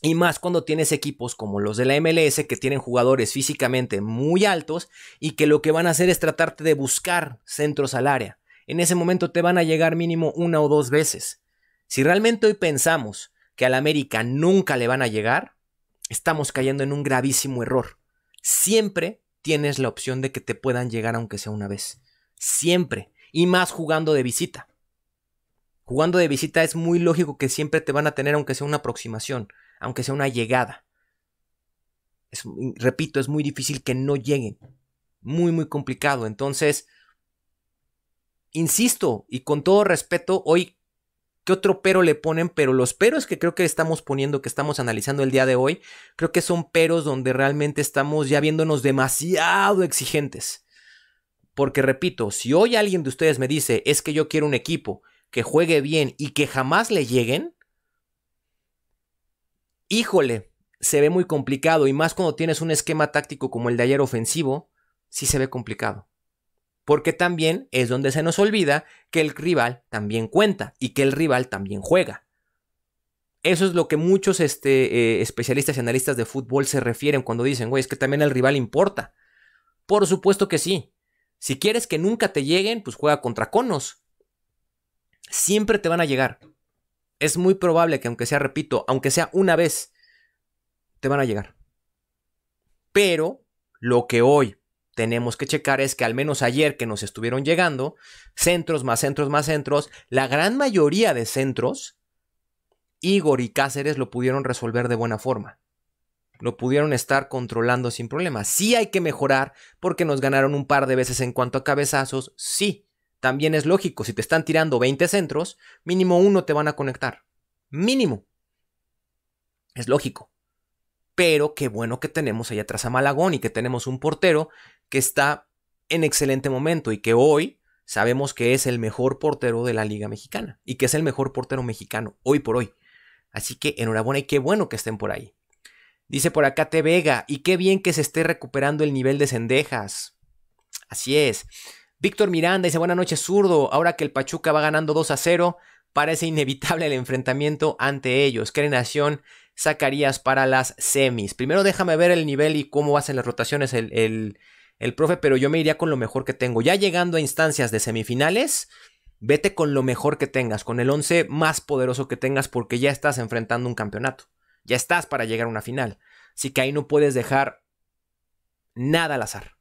Speaker 1: Y más cuando tienes equipos como los de la MLS que tienen jugadores físicamente muy altos y que lo que van a hacer es tratarte de buscar centros al área en ese momento te van a llegar mínimo una o dos veces. Si realmente hoy pensamos que al América nunca le van a llegar, estamos cayendo en un gravísimo error. Siempre tienes la opción de que te puedan llegar aunque sea una vez. Siempre. Y más jugando de visita. Jugando de visita es muy lógico que siempre te van a tener aunque sea una aproximación, aunque sea una llegada. repito, es muy difícil que no lleguen. Muy, muy complicado. Entonces, insisto, y con todo respeto, hoy, ¿qué otro pero le ponen? Pero los peros que creo que estamos poniendo, que estamos analizando el día de hoy, creo que son peros donde realmente estamos ya viéndonos demasiado exigentes. Porque repito, si hoy alguien de ustedes me dice, es que yo quiero un equipo que juegue bien y que jamás le lleguen, híjole, se ve muy complicado y más cuando tienes un esquema táctico como el de ayer ofensivo, sí se ve complicado porque también es donde se nos olvida que el rival también cuenta y que el rival también juega. Eso es lo que muchos este, eh, especialistas y analistas de fútbol se refieren cuando dicen, güey, es que también el rival importa. Por supuesto que sí. Si quieres que nunca te lleguen, pues juega contra conos. Siempre te van a llegar. Es muy probable que aunque sea, repito, aunque sea una vez, te van a llegar. Pero lo que hoy tenemos que checar es que al menos ayer que nos estuvieron llegando, centros más centros más centros, la gran mayoría de centros, Igor y Cáceres lo pudieron resolver de buena forma. Lo pudieron estar controlando sin problema. Sí hay que mejorar porque nos ganaron un par de veces en cuanto a cabezazos, sí. También es lógico, si te están tirando 20 centros, mínimo uno te van a conectar. Mínimo. Es lógico. Pero qué bueno que tenemos ahí atrás a Malagón y que tenemos un portero que está en excelente momento y que hoy sabemos que es el mejor portero de la Liga Mexicana y que es el mejor portero mexicano hoy por hoy. Así que enhorabuena y qué bueno que estén por ahí. Dice por acá Te Vega, y qué bien que se esté recuperando el nivel de Cendejas. Así es. Víctor Miranda dice buenas noches zurdo, ahora que el Pachuca va ganando 2 a 0, parece inevitable el enfrentamiento ante ellos. ¿Qué Zacarías sacarías para las semis? Primero déjame ver el nivel y cómo hacen las rotaciones el, el profe, pero yo me iría con lo mejor que tengo. Ya llegando a instancias de semifinales, vete con lo mejor que tengas, con el 11 más poderoso que tengas, porque ya estás enfrentando un campeonato. Ya estás para llegar a una final. Así que ahí no puedes dejar nada al azar.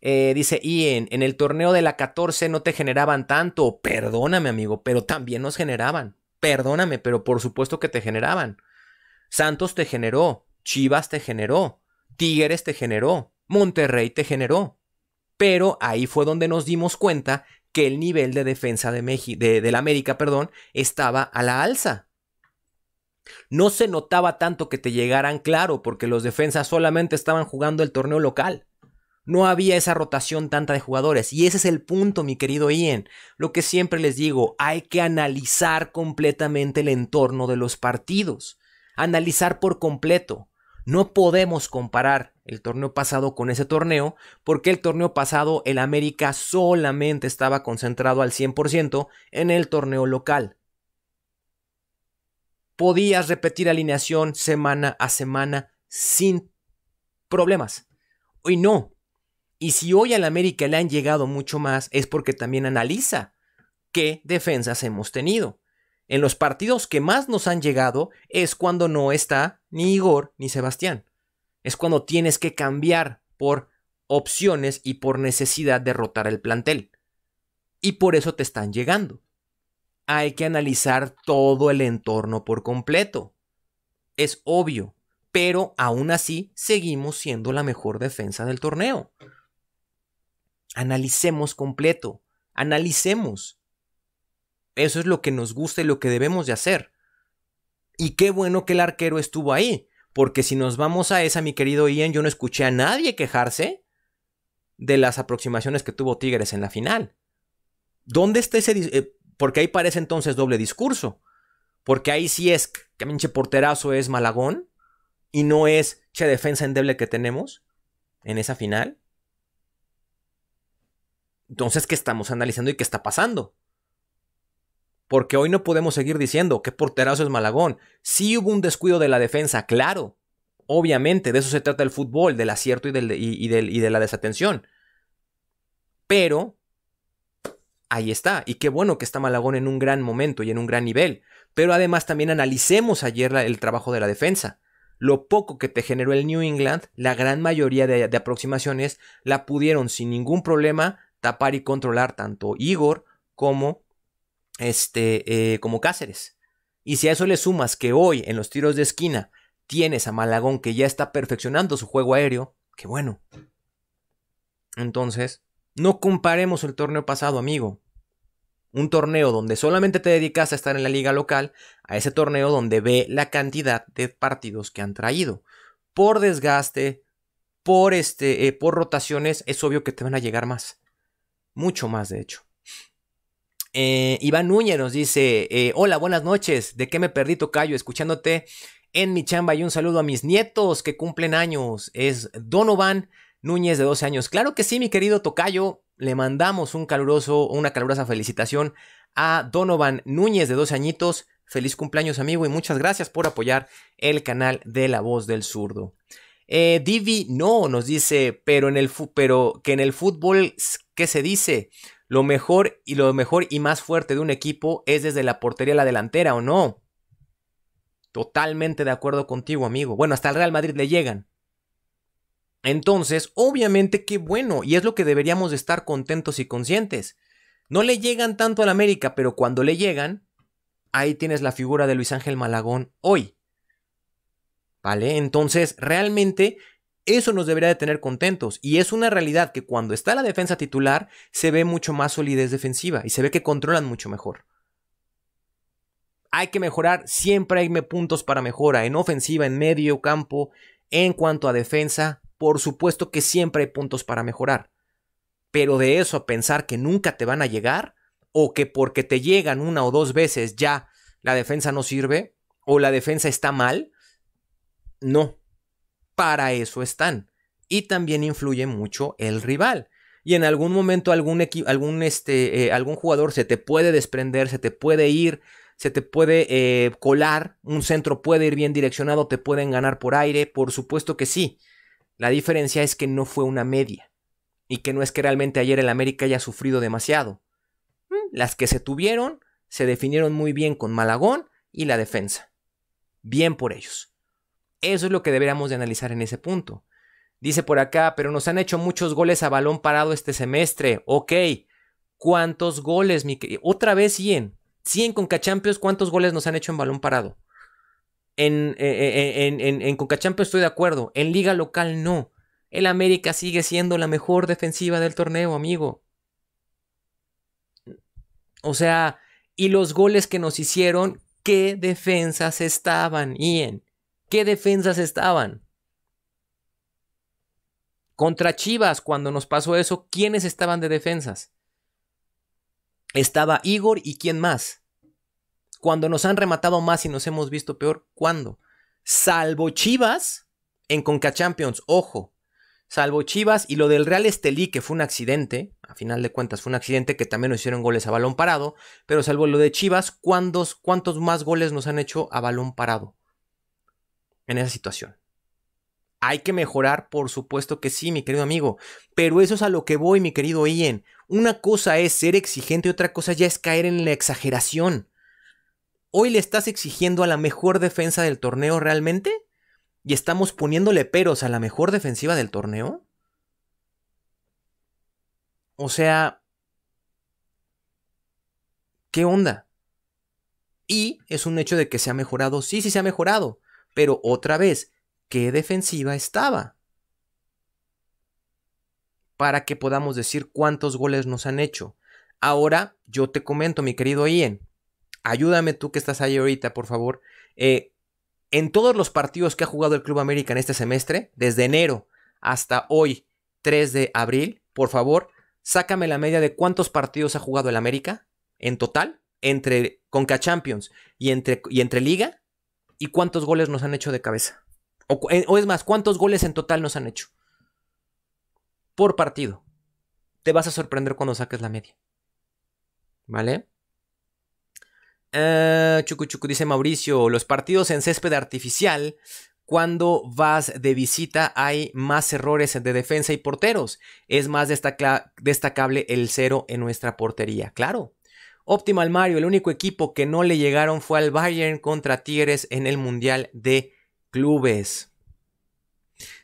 Speaker 1: Eh, dice Ian, en el torneo de la 14 no te generaban tanto. Perdóname, amigo, pero también nos generaban. Perdóname, pero por supuesto que te generaban. Santos te generó, Chivas te generó, Tigres te generó, Monterrey te generó. Pero ahí fue donde nos dimos cuenta que el nivel de defensa de, la de América perdón, estaba a la alza. No se notaba tanto que te llegaran claro porque los defensas solamente estaban jugando el torneo local. No había esa rotación tanta de jugadores. Y ese es el punto, mi querido Ian. Lo que siempre les digo, hay que analizar completamente el entorno de los partidos. Analizar por completo. No podemos comparar el torneo pasado con ese torneo, porque el torneo pasado el América solamente estaba concentrado al 100% en el torneo local. Podías repetir alineación semana a semana sin problemas. Hoy no. Y si hoy al América le han llegado mucho más es porque también analiza qué defensas hemos tenido. En los partidos que más nos han llegado es cuando no está ni Igor ni Sebastián. Es cuando tienes que cambiar por opciones y por necesidad de rotar el plantel. Y por eso te están llegando. Hay que analizar todo el entorno por completo. Es obvio, pero aún así seguimos siendo la mejor defensa del torneo. Analicemos completo, analicemos. Eso es lo que nos gusta y lo que debemos de hacer. Y qué bueno que el arquero estuvo ahí, porque si nos vamos a esa, mi querido Ian, yo no escuché a nadie quejarse de las aproximaciones que tuvo Tigres en la final. ¿Dónde está ese... Eh, porque ahí parece entonces doble discurso. Porque ahí sí es, que pinche porterazo es Malagón y no es, che, defensa endeble que tenemos en esa final. Entonces, ¿qué estamos analizando y qué está pasando? Porque hoy no podemos seguir diciendo que porterazo es Malagón. Sí hubo un descuido de la defensa, claro. Obviamente, de eso se trata el fútbol, del acierto y, del, y, de la desatención. Pero ahí está. Y qué bueno que está Malagón en un gran momento y en un gran nivel. Pero además también analicemos ayer el trabajo de la defensa. Lo poco que te generó el New England, la gran mayoría de, aproximaciones la pudieron sin ningún problema tapar y controlar tanto Igor como este, eh, como Cáceres. Y si a eso le sumas que hoy en los tiros de esquina tienes a Malagón que ya está perfeccionando su juego aéreo, que bueno. Entonces, no comparemos el torneo pasado, amigo. Un torneo donde solamente te dedicas a estar en la liga local, a ese torneo donde ve la cantidad de partidos que han traído. Por desgaste, por, este, eh, por rotaciones, es obvio que te van a llegar más. Mucho más, de hecho. Eh, Iván Núñez nos dice, eh, hola, buenas noches, ¿de qué me perdí tocayo? Escuchándote en mi chamba y un saludo a mis nietos que cumplen años. Es Donovan Núñez de 12 años. Claro que sí, mi querido tocayo, le mandamos un caluroso, una calurosa felicitación a Donovan Núñez de 12 añitos. Feliz cumpleaños amigo y muchas gracias por apoyar el canal de La Voz del Zurdo. Eh, Divi no nos dice, pero, en el pero que en el fútbol, ¿qué se dice? lo mejor y lo mejor y más fuerte de un equipo es desde la portería a la delantera, ¿o no? Totalmente de acuerdo contigo, amigo. Bueno, hasta el Real Madrid le llegan. Entonces, obviamente qué bueno, y es lo que deberíamos estar contentos y conscientes. No le llegan tanto al América, pero cuando le llegan, ahí tienes la figura de Luis Ángel Malagón hoy. ¿Vale? Entonces, realmente eso nos debería de tener contentos y es una realidad que cuando está la defensa titular se ve mucho más solidez defensiva y se ve que controlan mucho mejor. Hay que mejorar, siempre hay puntos para mejora en ofensiva, en medio campo, en cuanto a defensa, por supuesto que siempre hay puntos para mejorar. Pero de eso a pensar que nunca te van a llegar o que porque te llegan una o dos veces ya la defensa no sirve o la defensa está mal, no, para eso están. Y también influye mucho el rival. Y en algún momento algún, algún, este, eh, algún jugador se te puede desprender, se te puede ir, se te puede eh, colar, un centro puede ir bien direccionado, te pueden ganar por aire, por supuesto que sí. La diferencia es que no fue una media y que no es que realmente ayer el América haya sufrido demasiado. Mm, las que se tuvieron se definieron muy bien con Malagón y la defensa. Bien por ellos. Eso es lo que deberíamos de analizar en ese punto. Dice por acá, pero nos han hecho muchos goles a balón parado este semestre. Ok, ¿cuántos goles, mi Otra vez 100. 100 Concachampions, ¿cuántos goles nos han hecho en balón parado? En, eh, eh, eh, en, estoy de acuerdo, en liga local no. El América sigue siendo la mejor defensiva del torneo, amigo. O sea, y los goles que nos hicieron, ¿qué defensas estaban, en ¿Qué defensas estaban? Contra Chivas, cuando nos pasó eso, ¿quiénes estaban de defensas? Estaba Igor y quién más. Cuando nos han rematado más y nos hemos visto peor, ¿cuándo? Salvo Chivas en CONCACHAMPIONS, Champions, ojo. Salvo Chivas y lo del Real Estelí, que fue un accidente, a final de cuentas fue un accidente que también nos hicieron goles a balón parado, pero salvo lo de Chivas, ¿cuántos, cuántos más goles nos han hecho a balón parado? en esa situación. Hay que mejorar, por supuesto que sí, mi querido amigo, pero eso es a lo que voy, mi querido Ian. Una cosa es ser exigente y otra cosa ya es caer en la exageración. Hoy le estás exigiendo a la mejor defensa del torneo realmente y estamos poniéndole peros a la mejor defensiva del torneo. O sea, ¿qué onda? Y es un hecho de que se ha mejorado. Sí, sí se ha mejorado. Pero otra vez, ¿qué defensiva estaba? Para que podamos decir cuántos goles nos han hecho. Ahora yo te comento, mi querido Ian, ayúdame tú que estás ahí ahorita, por favor. Eh, en todos los partidos que ha jugado el Club América en este semestre, desde enero hasta hoy, 3 de abril, por favor, sácame la media de cuántos partidos ha jugado el América en total, entre Conca Champions y entre, y entre Liga, ¿Y cuántos goles nos han hecho de cabeza? Eh, o, es más, ¿cuántos goles en total nos han hecho? Por partido. Te vas a sorprender cuando saques la media. ¿Vale? Eh, chucu chucu, dice Mauricio, los partidos en césped artificial, cuando vas de visita hay más errores de defensa y porteros. Es más destacable el cero en nuestra portería. Claro, Optimal Mario, el único equipo que no le llegaron fue al Bayern contra Tigres en el Mundial de Clubes.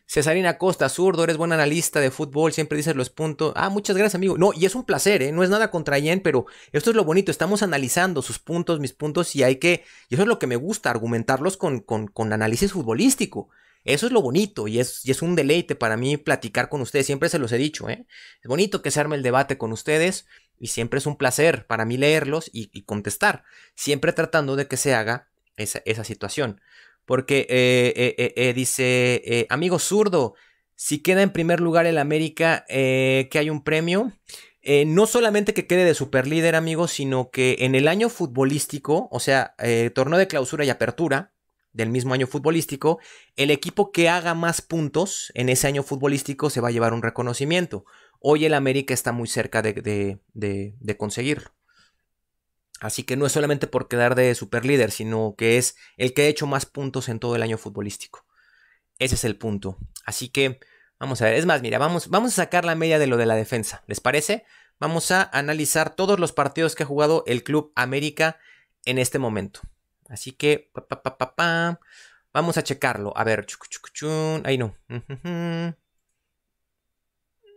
Speaker 1: Cesarina Costa, zurdo, eres buen analista de fútbol, siempre dices los puntos. Ah, muchas gracias, amigo. No, y es un placer, ¿eh? no es nada contra Yen, pero esto es lo bonito, estamos analizando sus puntos, mis puntos, y hay que, y eso es lo que me gusta, argumentarlos con, análisis futbolístico. Eso es lo bonito y es, y es, un deleite para mí platicar con ustedes, siempre se los he dicho, ¿eh? Es bonito que se arme el debate con ustedes y siempre es un placer para mí leerlos y, contestar, siempre tratando de que se haga esa, situación. Porque eh, eh, eh, dice, amigo zurdo, si queda en primer lugar el América, que hay un premio. no solamente que quede de superlíder, amigo, sino que en el año futbolístico, o sea, torneo de clausura y apertura del mismo año futbolístico, el equipo que haga más puntos en ese año futbolístico se va a llevar un reconocimiento hoy el América está muy cerca de, conseguirlo. Así que no es solamente por quedar de superlíder, sino que es el que ha hecho más puntos en todo el año futbolístico. Ese es el punto. Así que vamos a ver. Es más, mira, vamos, vamos a sacar la media de lo de la defensa. ¿Les parece? Vamos a analizar todos los partidos que ha jugado el Club América en este momento. Así que, vamos a checarlo. A ver, Ahí no.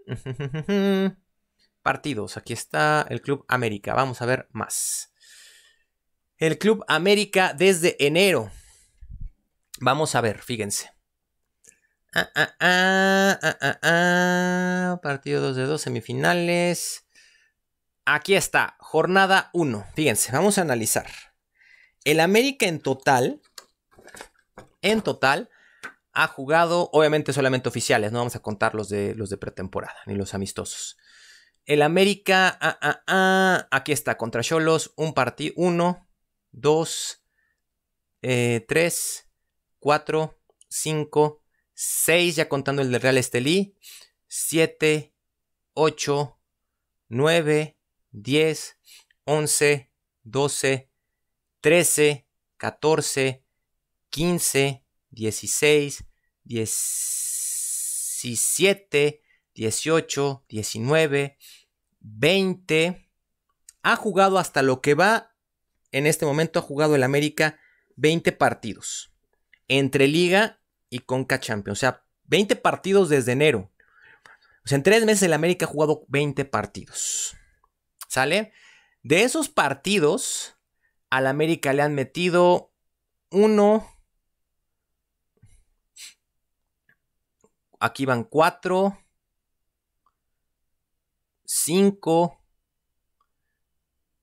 Speaker 1: Partidos, aquí está el Club América. Vamos a ver más. El Club América desde enero. Vamos a ver, fíjense. Partidos ah, ah, ah, Partido 2 de dos semifinales. Aquí está, jornada 1. Fíjense, vamos a analizar. El América en total, en total, ha jugado, obviamente solamente oficiales, no vamos a contar los de, pretemporada, ni los amistosos. El América, ah, ah, ah, aquí está, contra Cholos, un partido, 1, 2, 3, 4, 5, 6, ya contando el de Real Estelí, 7, 8, 9, 10, 11, 12, 13, 14, 15, 16, 17, 18, 19, 20. Ha jugado hasta lo que va, en este momento ha jugado el América 20 partidos. Entre Liga y Conca Champions. O sea, 20 partidos desde enero. O sea, en tres meses el América ha jugado 20 partidos. ¿Sale? De esos partidos, al América le han metido 1, Aquí van 4, 5,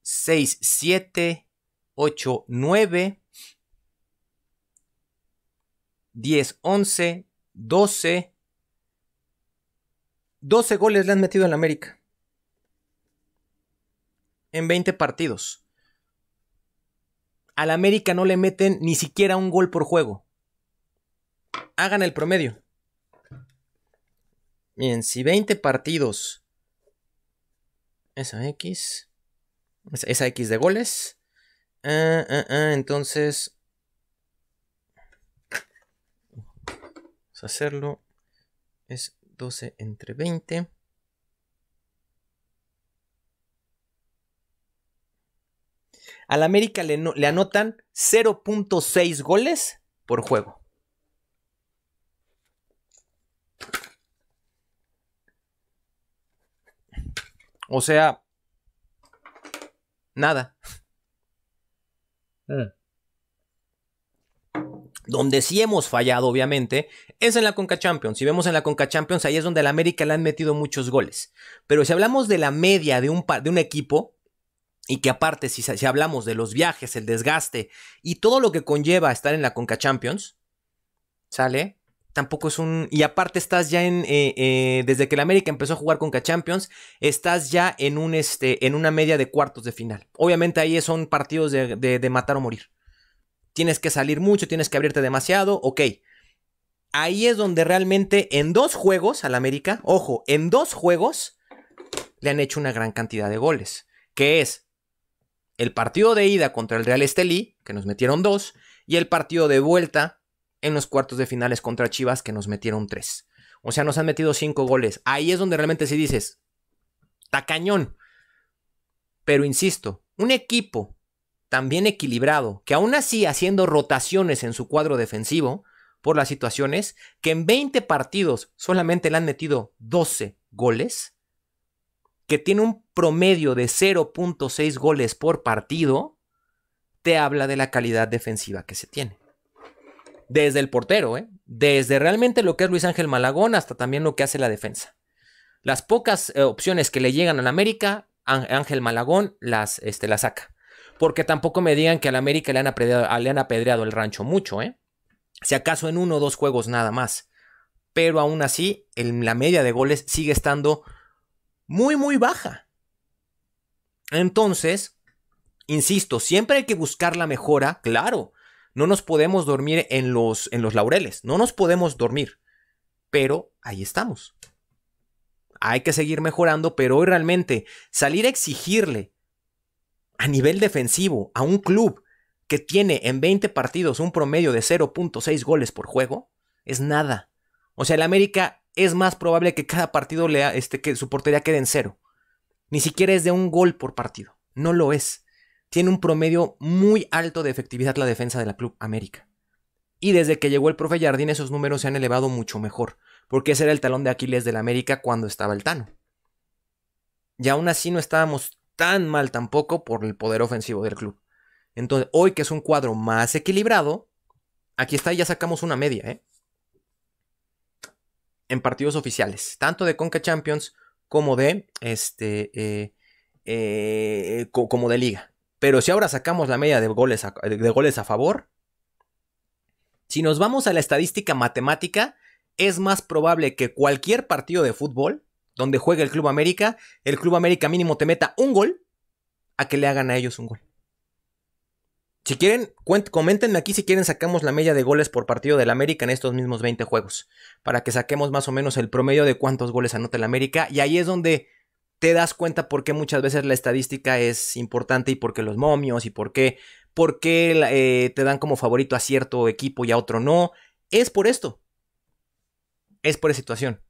Speaker 1: 6, 7, 8, 9, 10, 11, 12. 12 goles le han metido en la América. En 20 partidos. Al América no le meten ni siquiera un gol por juego. Hagan el promedio. Miren, si 20 partidos. Esa X. Esa, X de goles. Ah, ah, ah, entonces. Vamos a hacerlo. Es 12 entre 20. Al América le anotan 0.6 goles por juego. O sea, nada. Mm. Donde sí hemos fallado, obviamente, es en la Conca Champions. Si vemos en la Conca Champions, ahí es donde la América le han metido muchos goles. Pero si hablamos de la media de un, de un equipo, y que aparte, si, si, hablamos de los viajes, el desgaste y todo lo que conlleva estar en la Conca Champions, ¿sale? tampoco es un... Y aparte estás ya en... Eh, eh, desde que el América empezó a jugar con Champions, estás ya en, un, este, en una media de cuartos de final. Obviamente ahí son partidos de, de, matar o morir. Tienes que salir mucho, tienes que abrirte demasiado, ok. Ahí es donde realmente en dos juegos al América, ojo, en dos juegos le han hecho una gran cantidad de goles, que es el partido de ida contra el Real Estelí, que nos metieron dos, y el partido de vuelta en los cuartos de finales contra Chivas que nos metieron tres. O sea, nos han metido cinco goles. Ahí es donde realmente si dices, cañón Pero insisto, un equipo tan bien equilibrado que aún así haciendo rotaciones en su cuadro defensivo por las situaciones, que en 20 partidos solamente le han metido 12 goles, que tiene un promedio de 0.6 goles por partido, te habla de la calidad defensiva que se tiene desde el portero, ¿eh? desde realmente lo que es Luis Ángel Malagón hasta también lo que hace la defensa. Las pocas eh, opciones que le llegan al América, Ángel Malagón las, este, las saca. Porque tampoco me digan que al América le han, apedreado, han el rancho mucho, ¿eh? Si acaso en uno o dos juegos nada más. Pero aún así, la media de goles sigue estando muy, muy baja. Entonces, insisto, siempre hay que buscar la mejora, claro. No nos podemos dormir en los, en los laureles, no nos podemos dormir, pero ahí estamos. Hay que seguir mejorando, pero hoy realmente salir a exigirle a nivel defensivo a un club que tiene en 20 partidos un promedio de 0.6 goles por juego es nada. O sea, el América es más probable que cada partido este, que su portería quede en cero. Ni siquiera es de un gol por partido. No lo es tiene un promedio muy alto de efectividad la defensa de la Club América. Y desde que llegó el profe Jardín esos números se han elevado mucho mejor, porque ese era el talón de Aquiles de la América cuando estaba el Tano. Y aún así no estábamos tan mal tampoco por el poder ofensivo del club. Entonces, hoy que es un cuadro más equilibrado, aquí está, ya sacamos una media, ¿eh? En partidos oficiales, tanto de Conca Champions como de este eh, eh, como de Liga. Pero si ahora sacamos la media de goles a, de goles a favor, si nos vamos a la estadística matemática, es más probable que cualquier partido de fútbol donde juegue el Club América, el Club América mínimo te meta un gol a que le hagan a ellos un gol. Si quieren, comenten aquí si quieren sacamos la media de goles por partido del América en estos mismos 20 juegos, para que saquemos más o menos el promedio de cuántos goles anota el América, y ahí es donde te das cuenta por qué muchas veces la estadística es importante y por qué los momios y por qué, por qué eh, te dan como favorito a cierto equipo y a otro no. Es por esto. Es por esa situación.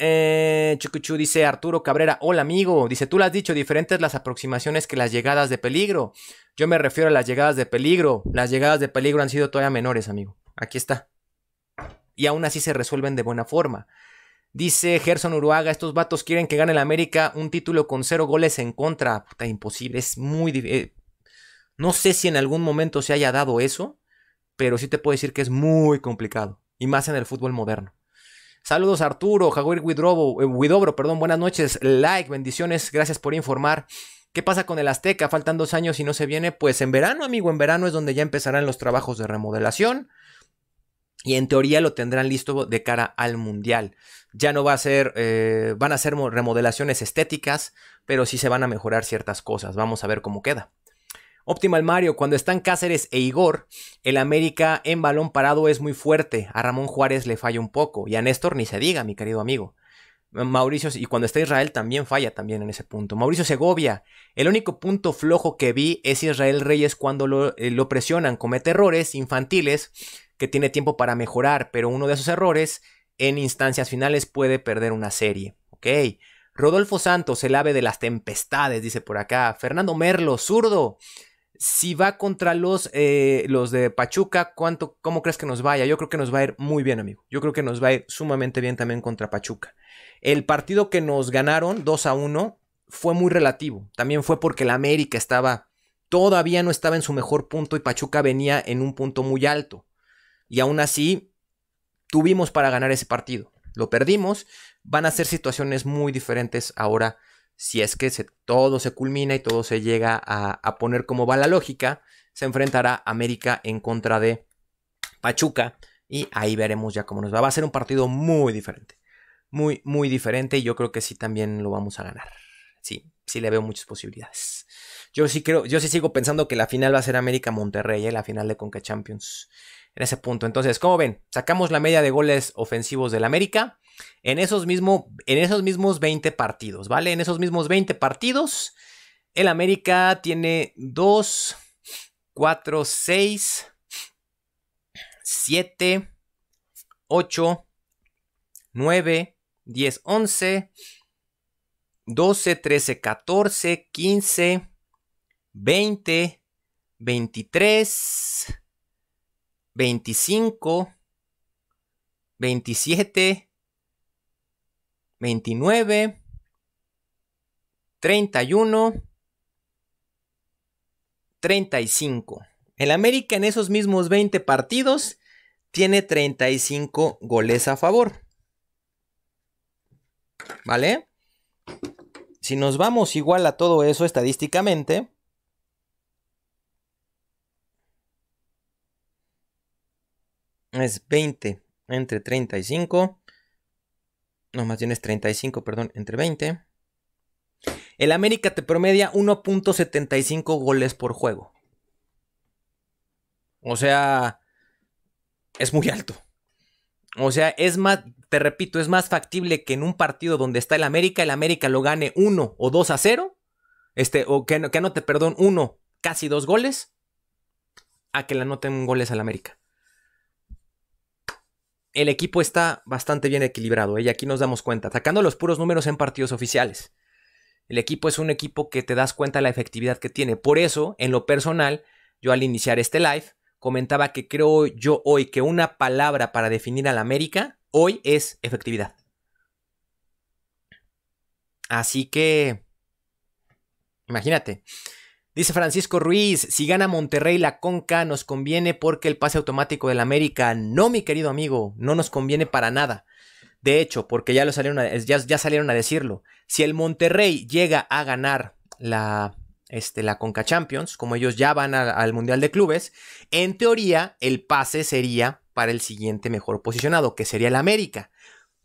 Speaker 1: Eh, Chucuchu dice Arturo Cabrera, hola amigo, dice, tú lo has dicho, diferentes las aproximaciones que las llegadas de peligro. Yo me refiero a las llegadas de peligro. Las llegadas de peligro han sido todavía menores, amigo. Aquí está. Y aún así se resuelven de buena forma. Dice Gerson Uruaga, estos vatos quieren que gane el América un título con cero goles en contra. imposible, es muy difícil. Eh, no sé si en algún momento se haya dado eso, pero sí te puedo decir que es muy complicado, y más en el fútbol moderno. Saludos Arturo, Jaguar widrobo Widobro, eh, perdón, buenas noches, like, bendiciones, gracias por informar. ¿Qué pasa con el Azteca? Faltan dos años y no se viene. Pues en verano, amigo, en verano es donde ya empezarán los trabajos de remodelación y en teoría lo tendrán listo de cara al mundial. Ya no va a ser, eh, van a ser remodelaciones estéticas, pero sí se van a mejorar ciertas cosas. Vamos a ver cómo queda. Optimal Mario, cuando están Cáceres e Igor, el América en balón parado es muy fuerte. A Ramón Juárez le falla un poco y a Néstor ni se diga, mi querido amigo. Mauricio, y cuando está Israel también falla también en ese punto. Mauricio Segovia, el único punto flojo que vi es Israel Reyes cuando lo, eh, lo presionan, comete errores infantiles que tiene tiempo para mejorar, pero uno de esos errores en instancias finales puede perder una serie. Ok. Rodolfo Santos, el ave de las tempestades, dice por acá. Fernando Merlo, zurdo. Si va contra los, eh, los de Pachuca, ¿cuánto, ¿cómo crees que nos vaya? Yo creo que nos va a ir muy bien, amigo. Yo creo que nos va a ir sumamente bien también contra Pachuca. El partido que nos ganaron 2 a 1 fue muy relativo. También fue porque la América estaba, todavía no estaba en su mejor punto y Pachuca venía en un punto muy alto. Y aún así, tuvimos para ganar ese partido. Lo perdimos. Van a ser situaciones muy diferentes ahora si es que todo se culmina y todo se llega a, poner como va la lógica. Se enfrentará América en contra de Pachuca. Y ahí veremos ya cómo nos va. Va a ser un partido muy diferente. Muy, muy diferente. Y yo creo que sí también lo vamos a ganar. Sí, sí le veo muchas posibilidades. Yo sí creo, yo sí sigo pensando que la final va a ser América Monterrey, ¿eh? la final de Conca Champions en ese punto. Entonces, como ven, sacamos la media de goles ofensivos del América en esos, en esos mismos 20 partidos, ¿vale? En esos mismos 20 partidos, el América tiene 2, 4, 6, 7, 8, 9, 10, 11, 12, 13, 14, 15, 20, 23. 25, 27, 29, 31, 35. El América en esos mismos 20 partidos tiene 35 goles a favor. ¿Vale? Si nos vamos igual a todo eso estadísticamente, es 20 entre 35. No, más bien es 35, perdón, entre 20. El América te promedia 1.75 goles por juego. O sea, es muy alto. O sea, es más, te repito, es más factible que en un partido donde está el América, el América lo gane 1 o 2 a 0, este, o que, que anote, perdón, 1, casi 2 goles, a que le anoten goles al América el equipo está bastante bien equilibrado. ¿eh? Y aquí nos damos cuenta, sacando los puros números en partidos oficiales. El equipo es un equipo que te das cuenta de la efectividad que tiene. Por eso, en lo personal, yo al iniciar este live comentaba que creo yo hoy que una palabra para definir al América hoy es efectividad. Así que, imagínate, Dice Francisco Ruiz, si gana Monterrey la Conca nos conviene porque el pase automático del América, no mi querido amigo, no nos conviene para nada. De hecho, porque ya, lo salieron a, ya, salieron a decirlo, si el Monterrey llega a ganar la, este, la Conca Champions, como ellos ya van al Mundial de Clubes, en teoría el pase sería para el siguiente mejor posicionado, que sería el América.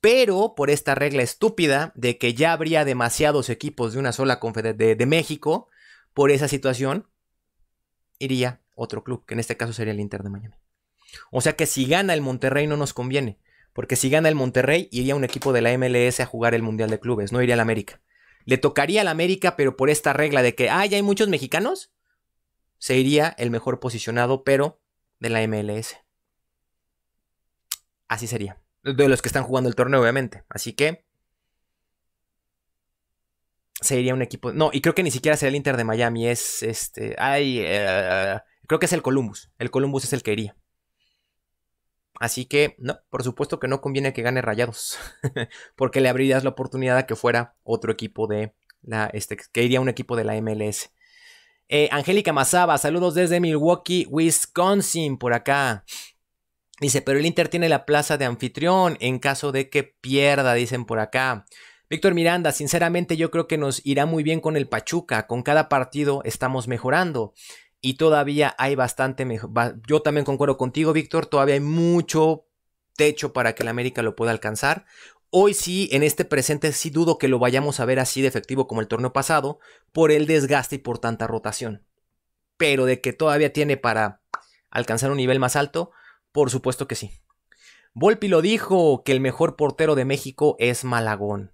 Speaker 1: Pero por esta regla estúpida de que ya habría demasiados equipos de una sola de, de México, por esa situación, iría otro club, que en este caso sería el Inter de Miami. O sea que si gana el Monterrey no nos conviene, porque si gana el Monterrey iría un equipo de la MLS a jugar el Mundial de Clubes, no iría al América. Le tocaría al América, pero por esta regla de que, ah, ya hay muchos mexicanos, se iría el mejor posicionado, pero de la MLS. Así sería. De los que están jugando el torneo, obviamente. Así que iría un equipo. No, y creo que ni siquiera sería el Inter de Miami. Es este. Ay. Eh, creo que es el Columbus. El Columbus es el que iría. Así que, no, por supuesto que no conviene que gane Rayados. porque le abrirías la oportunidad a que fuera otro equipo de la. Este, que iría un equipo de la MLS. Eh, Angélica Mazaba, saludos desde Milwaukee, Wisconsin, por acá. Dice, pero el Inter tiene la plaza de anfitrión en caso de que pierda, dicen por acá. Víctor Miranda, sinceramente yo creo que nos irá muy bien con el Pachuca, con cada partido estamos mejorando y todavía hay bastante mejor. Yo también concuerdo contigo, Víctor, todavía hay mucho techo para que el América lo pueda alcanzar. Hoy sí, en este presente sí dudo que lo vayamos a ver así de efectivo como el torneo pasado, por el desgaste y por tanta rotación. Pero de que todavía tiene para alcanzar un nivel más alto, por supuesto que sí. Volpi lo dijo, que el mejor portero de México es Malagón.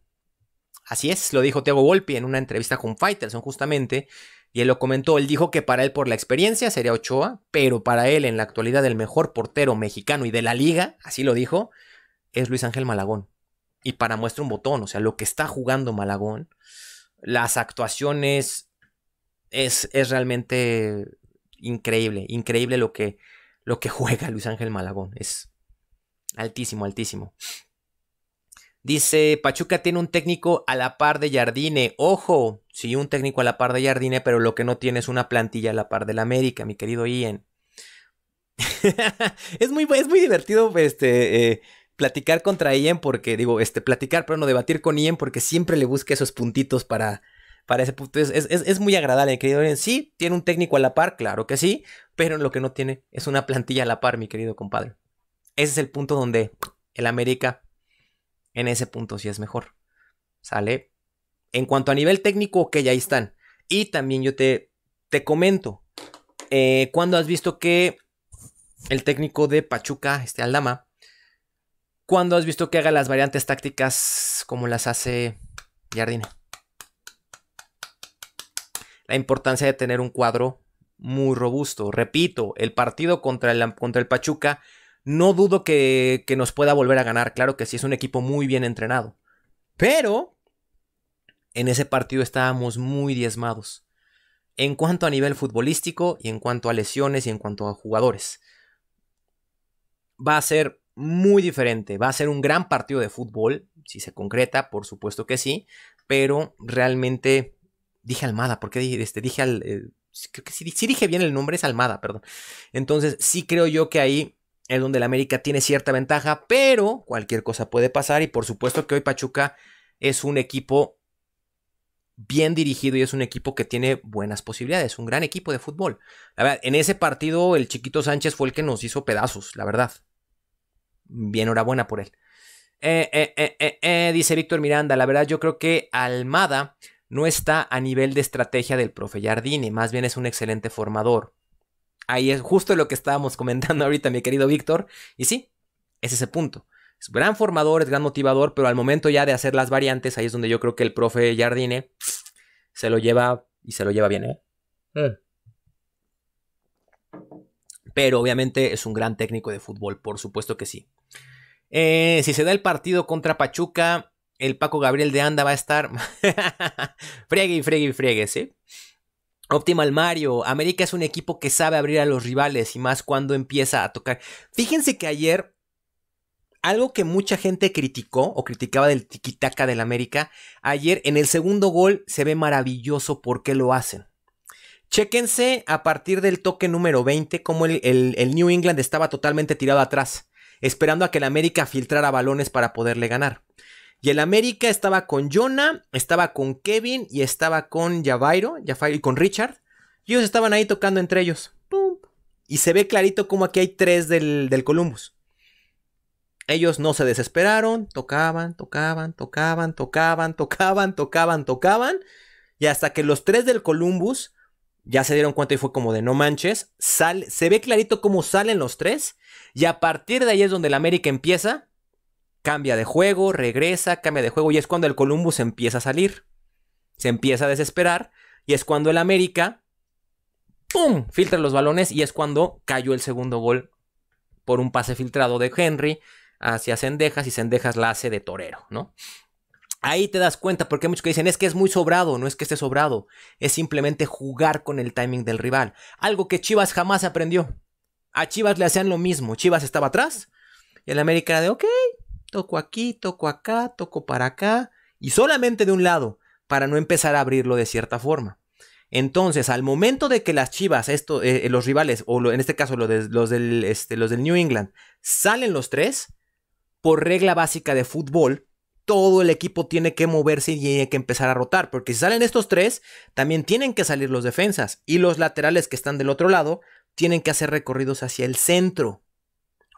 Speaker 1: Así es, lo dijo Thiago Volpi en una entrevista con Fighterson justamente, y él lo comentó, él dijo que para él por la experiencia sería Ochoa, pero para él en la actualidad el mejor portero mexicano y de la liga, así lo dijo, es Luis Ángel Malagón. Y para muestra un botón, o sea, lo que está jugando Malagón, las actuaciones es, es realmente increíble, increíble lo que, lo que juega Luis Ángel Malagón, es altísimo, altísimo. Dice, Pachuca tiene un técnico a la par de Jardine. Ojo, sí, un técnico a la par de Jardine, pero lo que no tiene es una plantilla a la par del América, mi querido Ian. es, muy, muy divertido este, eh, platicar contra Ian porque, digo, este, platicar, pero no debatir con Ian porque siempre le busca esos puntitos para, para ese punto. Es, es, muy agradable, mi querido Ian. Sí, tiene un técnico a la par, claro que sí, pero lo que no tiene es una plantilla a la par, mi querido compadre. Ese es el punto donde el América en ese punto sí es mejor. ¿Sale? En cuanto a nivel técnico, ok, ahí están. Y también yo te, te comento, eh, cuando has visto que el técnico de Pachuca, este Aldama, cuando has visto que haga las variantes tácticas como las hace Jardine? La importancia de tener un cuadro muy robusto. Repito, el partido contra el, contra el Pachuca no dudo que, nos pueda volver a ganar. Claro que sí, es un equipo muy bien entrenado. Pero en ese partido estábamos muy diezmados. En cuanto a nivel futbolístico y en cuanto a lesiones y en cuanto a jugadores. Va a ser muy diferente. Va a ser un gran partido de fútbol. Si se concreta, por supuesto que sí. Pero realmente dije Almada, qué dije, este, dije al... Si eh, que dije bien el nombre, es Almada, perdón. Entonces sí creo yo que ahí es donde el América tiene cierta ventaja, pero cualquier cosa puede pasar y por supuesto que hoy Pachuca es un equipo bien dirigido y es un equipo que tiene buenas posibilidades, un gran equipo de fútbol. en ese partido el chiquito Sánchez fue el que nos hizo pedazos, la verdad. Bien, enhorabuena por él. Eh, eh, eh, dice Víctor Miranda, la verdad yo creo que Almada no está a nivel de estrategia del profe Jardine, más bien es un excelente formador ahí es justo lo que estábamos comentando ahorita, mi querido Víctor. Y sí, es ese punto. Es gran formador, es gran motivador, pero al momento ya de hacer las variantes, ahí es donde yo creo que el profe Jardine se lo lleva y se lo lleva bien, ¿eh? mm. Pero obviamente es un gran técnico de fútbol, por supuesto que sí. Eh, si se da el partido contra Pachuca, el Paco Gabriel de Anda va a estar. friegue y friegue y friegue, ¿sí? Optimal Mario, América es un equipo que sabe abrir a los rivales y más cuando empieza a tocar. Fíjense que ayer algo que mucha gente criticó o criticaba del tiquitaca del América, ayer en el segundo gol se ve maravilloso por qué lo hacen. Chéquense a partir del toque número 20 como el, New England estaba totalmente tirado atrás, esperando a que el América filtrara balones para poderle ganar. Y el América estaba con Jonah, estaba con Kevin y estaba con Javairo, y con Richard. Y ellos estaban ahí tocando entre ellos. Y se ve clarito como aquí hay tres del, Columbus. Ellos no se desesperaron, tocaban, tocaban, tocaban, tocaban, tocaban, tocaban, tocaban. Y hasta que los tres del Columbus ya se dieron cuenta y fue como de no manches, sal, se ve clarito cómo salen los tres. Y a partir de ahí es donde el América empieza cambia de juego, regresa, cambia de juego y es cuando el Columbus empieza a salir. Se empieza a desesperar y es cuando el América, ¡pum!, filtra los balones y es cuando cayó el segundo gol por un pase filtrado de Henry hacia Cendejas y Cendejas la hace de torero, ¿no? Ahí te das cuenta porque hay muchos que dicen es que es muy sobrado, no es que esté sobrado, es simplemente jugar con el timing del rival, algo que Chivas jamás aprendió. A Chivas le hacían lo mismo, Chivas estaba atrás y el América era de, ok, toco aquí, toco acá, toco para acá, y solamente de un lado, para no empezar a abrirlo de cierta forma. Entonces, al momento de que las Chivas, esto, eh, eh, los rivales, o en este caso los, de, del, este, los del New England, salen los tres, por regla básica de fútbol, todo el equipo tiene que moverse y tiene que empezar a rotar, porque si salen estos tres, también tienen que salir los defensas y los laterales que están del otro lado tienen que hacer recorridos hacia el centro.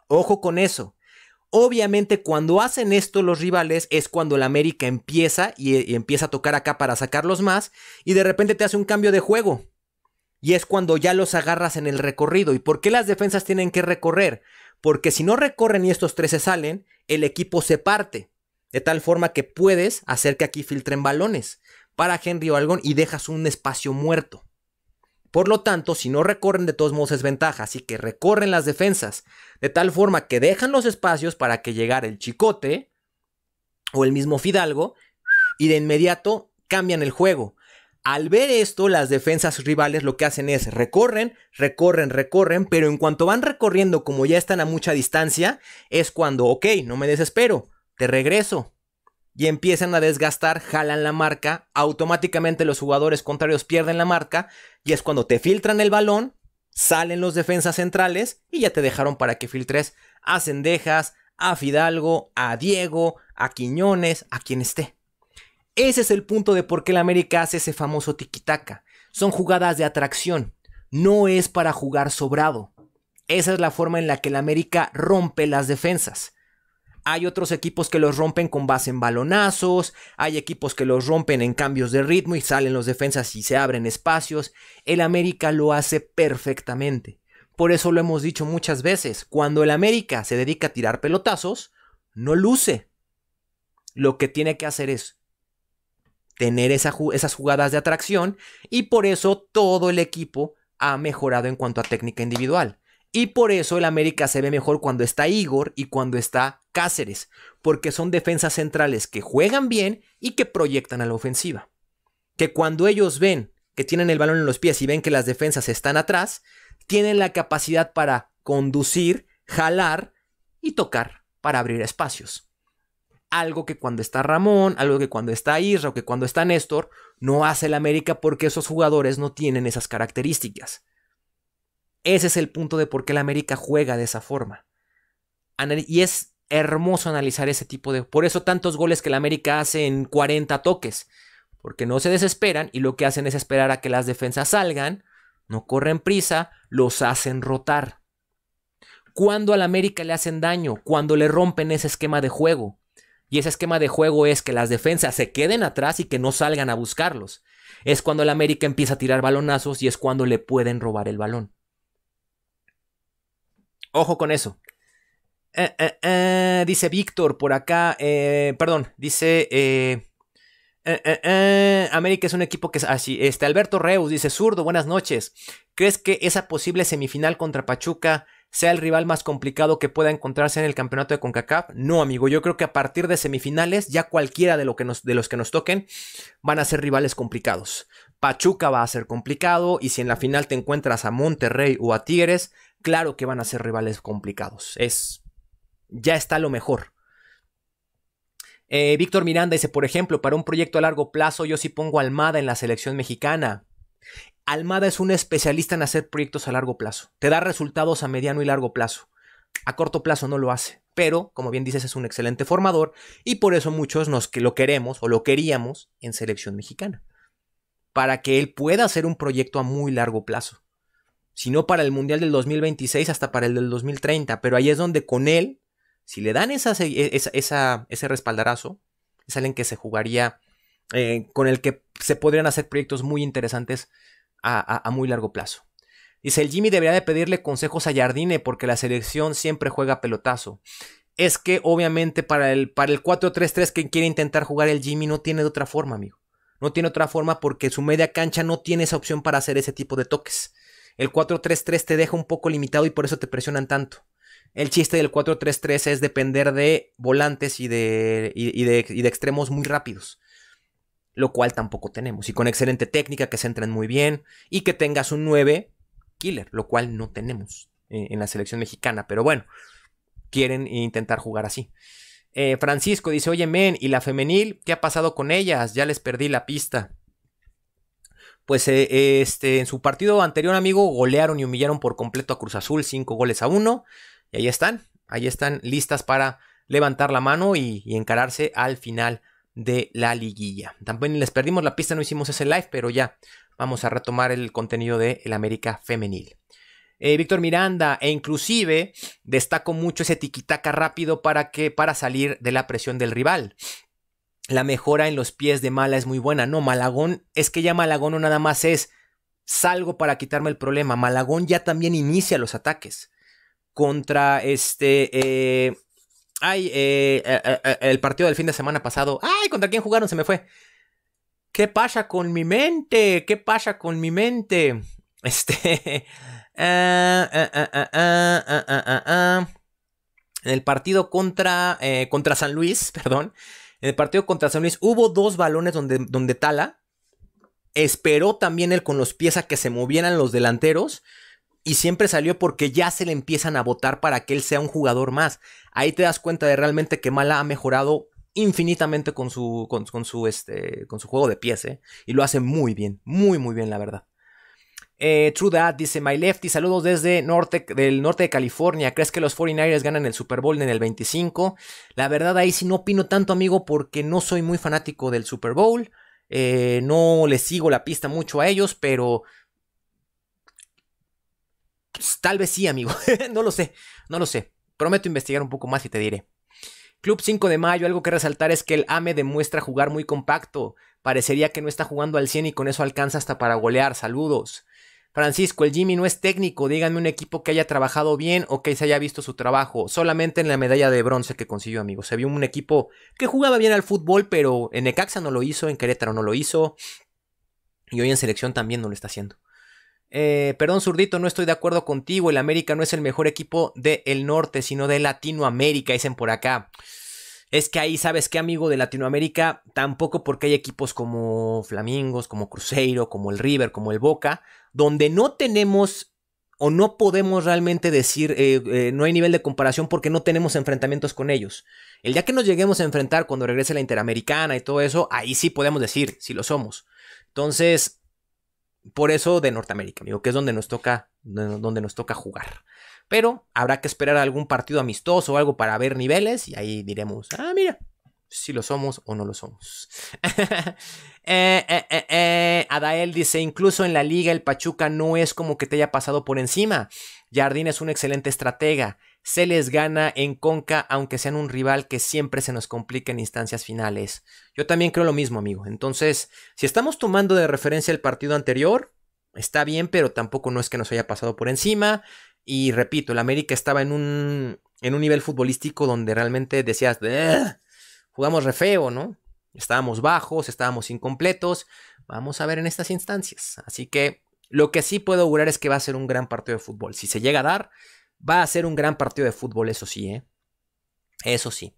Speaker 1: Ojo con eso. Obviamente cuando hacen esto los rivales es cuando el América empieza eh, y, empieza a tocar acá para sacarlos más y de repente te hace un cambio de juego. Y es cuando ya los agarras en el recorrido. ¿Y por qué las defensas tienen que recorrer? Porque si no recorren y estos tres se salen, el equipo se parte. De tal forma que puedes hacer que aquí filtren balones para Henry o Algon y dejas un espacio muerto. Por lo tanto, si no recorren de todos modos es ventaja, así que recorren las defensas, de tal forma que dejan los espacios para que llegara el chicote o el mismo Fidalgo y de inmediato cambian el juego. Al ver esto, las defensas rivales lo que hacen es recorren, recorren, recorren, pero en cuanto van recorriendo como ya están a mucha distancia, es cuando, ok, no me desespero, te regreso. Y empiezan a desgastar, jalan la marca, automáticamente los jugadores contrarios pierden la marca, y es cuando te filtran el balón, Salen los defensas centrales y ya te dejaron para que filtres a Cendejas, a Fidalgo, a Diego, a Quiñones, a quien esté. Ese es el punto de por qué la América hace ese famoso tiquitaca. Son jugadas de atracción. No es para jugar sobrado. Esa es la forma en la que la América rompe las defensas. Hay otros equipos que los rompen con base en balonazos, hay equipos que los rompen en cambios de ritmo y salen los defensas y se abren espacios. El América lo hace perfectamente. Por eso lo hemos dicho muchas veces, cuando el América se dedica a tirar pelotazos, no luce. Lo que tiene que hacer es tener esas jugadas de atracción y por eso todo el equipo ha mejorado en cuanto a técnica individual. Y por eso el América se ve mejor cuando está Igor y cuando está Cáceres, porque son defensas centrales que juegan bien y que proyectan a la ofensiva. Que cuando ellos ven que tienen el balón en los pies y ven que las defensas están atrás, tienen la capacidad para conducir, jalar y tocar para abrir espacios. Algo que cuando está Ramón, algo que cuando está Isra o que cuando está Néstor, no hace el América porque esos jugadores no tienen esas características. Ese es el punto de por qué la América juega de esa forma. Y es hermoso analizar ese tipo de... Por eso tantos goles que la América hace en 40 toques. Porque no se desesperan y lo que hacen es esperar a que las defensas salgan, no corren prisa, los hacen rotar. Cuando la América le hacen daño, cuando le rompen ese esquema de juego. Y ese esquema de juego es que las defensas se queden atrás y que no salgan a buscarlos. Es cuando la América empieza a tirar balonazos y es cuando le pueden robar el balón. Ojo con eso. Eh, eh, eh, dice Víctor por acá. perdón, dice. América es un equipo que es ah, así. Este, Alberto Reus dice: Zurdo, buenas noches. ¿Crees que esa posible semifinal contra Pachuca sea el rival más complicado que pueda encontrarse en el campeonato de CONCACAF? No, amigo, yo creo que a partir de semifinales, ya cualquiera de, lo que de los que nos toquen van a ser rivales complicados. Pachuca va a ser complicado y si en la final te encuentras a Monterrey o a Tigres, claro que van a ser rivales complicados. Es. Ya está lo mejor. Eh, Víctor Miranda dice, por ejemplo, para un proyecto a largo plazo, yo sí pongo a Almada en la selección mexicana. Almada es un especialista en hacer proyectos a largo plazo. Te da resultados a mediano y largo plazo. A corto plazo no lo hace. Pero, como bien dices, es un excelente formador y por eso muchos nos lo queremos o lo queríamos en selección mexicana. Para que él pueda hacer un proyecto a muy largo plazo sino para el Mundial del 2026, hasta para el del 2030. Pero ahí es donde con él, si le dan esa, e, esa, ese respaldarazo, es alguien que se jugaría, eh, con el que se podrían hacer proyectos muy interesantes a, muy largo plazo. Dice, el Jimmy debería de pedirle consejos a Jardine porque la selección siempre juega pelotazo. Es que obviamente para el, para el 4-3-3 que quiere intentar jugar el Jimmy no tiene de otra forma, amigo. No tiene otra forma porque su media cancha no tiene esa opción para hacer ese tipo de toques. El 4-3-3 te deja un poco limitado y por eso te presionan tanto. El chiste del 4-3-3 es depender de volantes y de, de, extremos muy rápidos lo cual tampoco tenemos. Y con excelente técnica, que se entren muy bien y que tengas un 9 killer, lo cual no tenemos eh, en la selección mexicana. Pero bueno, quieren intentar jugar así. Eh, Francisco dice, oye, men, ¿y la femenil? ¿Qué ha pasado con ellas? Ya les perdí la pista pues eh, este, en su partido anterior, amigo, golearon y humillaron por completo a Cruz Azul, 5 goles a uno. Y ahí están, ahí están listas para levantar la mano y, encararse al final de la liguilla. También les perdimos la pista, no hicimos ese live, pero ya vamos a retomar el contenido de El América Femenil. Eh, Víctor Miranda, e inclusive destaco mucho ese tiquitaca rápido para que para salir de la presión del rival la mejora en los pies de Mala es muy buena. No, Malagón, es que ya Malagón no nada más es salgo para quitarme el problema. Malagón ya también inicia los ataques contra este. Eh, ay, eh, eh, el partido del fin de semana pasado. Ay, ¿contra quién jugaron? Se me fue. ¿Qué pasa con mi mente? ¿Qué pasa con mi mente? Este. En el partido contra, contra San Luis, perdón. En el partido contra San Luis hubo dos balones donde, donde Tala esperó también él con los pies a que se movieran los delanteros y siempre salió porque ya se le empiezan a votar para que él sea un jugador más. Ahí te das cuenta de realmente que Mala ha mejorado infinitamente con su, su, este, con su juego de pies ¿eh? y lo hace muy bien, muy, muy bien la verdad. Eh, True Dad dice, My Lefty, saludos desde norte, del norte de California. ¿Crees que los 49ers ganan el Super Bowl en el 25? La verdad ahí sí no opino tanto, amigo, porque no soy muy fanático del Super Bowl. Eh, no les sigo la pista mucho a ellos, pero... Pues, tal vez sí, amigo. no lo sé, no lo sé. Prometo investigar un poco más y te diré. Club 5 de mayo, algo que resaltar es que el AME demuestra jugar muy compacto. Parecería que no está jugando al 100 y con eso alcanza hasta para golear. Saludos. Francisco, el Jimmy no es técnico, díganme un equipo que haya trabajado bien o que se haya visto su trabajo. Solamente en la medalla de bronce que consiguió, amigos. Se vio un equipo que jugaba bien al fútbol, pero en Ecaxa no lo hizo, en Querétaro no lo hizo. Y hoy en selección también no lo está haciendo. Eh, perdón, zurdito, no estoy de acuerdo contigo. El América no es el mejor equipo del norte, sino de Latinoamérica, dicen por acá. Es que ahí, ¿sabes qué, amigo de Latinoamérica? Tampoco porque hay equipos como Flamingos, como Cruzeiro, como el River, como el Boca, donde no tenemos o no podemos realmente decir, eh, eh, no hay nivel de comparación porque no tenemos enfrentamientos con ellos. El día que nos lleguemos a enfrentar cuando regrese la Interamericana y todo eso, ahí sí podemos decir si lo somos. Entonces, por eso de Norteamérica, amigo, que es donde nos toca, donde nos toca jugar. Pero habrá que esperar algún partido amistoso o algo para ver niveles y ahí diremos, ah, mira, si lo somos o no lo somos. Eh, eh, eh, Adael dice, incluso en la liga el Pachuca no es como que te haya pasado por encima. Jardín es un excelente estratega. Se les gana en Conca, aunque sean un rival que siempre se nos complica en instancias finales. Yo también creo lo mismo, amigo. Entonces, si estamos tomando de referencia el partido anterior, está bien, pero tampoco no es que nos haya pasado por encima. Y repito, el América estaba en un, en un nivel futbolístico donde realmente decías, jugamos re feo, ¿no? Estábamos bajos, estábamos incompletos. Vamos a ver en estas instancias. Así que lo que sí puedo augurar es que va a ser un gran partido de fútbol. Si se llega a dar, va a ser un gran partido de fútbol, eso sí, ¿eh? Eso sí.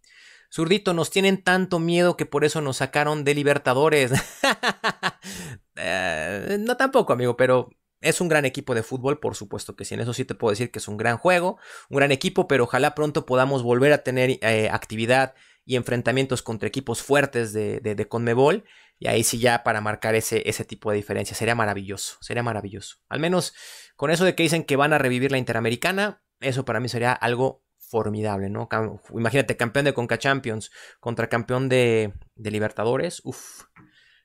Speaker 1: Zurdito, nos tienen tanto miedo que por eso nos sacaron de Libertadores. Eh, no tampoco, amigo, pero es un gran equipo de fútbol, por supuesto que sí. En eso sí te puedo decir que es un gran juego, un gran equipo, pero ojalá pronto podamos volver a tener eh, actividad y enfrentamientos contra equipos fuertes de, de, Conmebol. Y ahí sí ya para marcar ese, ese tipo de diferencia. Sería maravilloso, sería maravilloso. Al menos con eso de que dicen que van a revivir la Interamericana, eso para mí sería algo formidable, ¿no? Imagínate, campeón de Conca Champions contra campeón de, Libertadores. uff,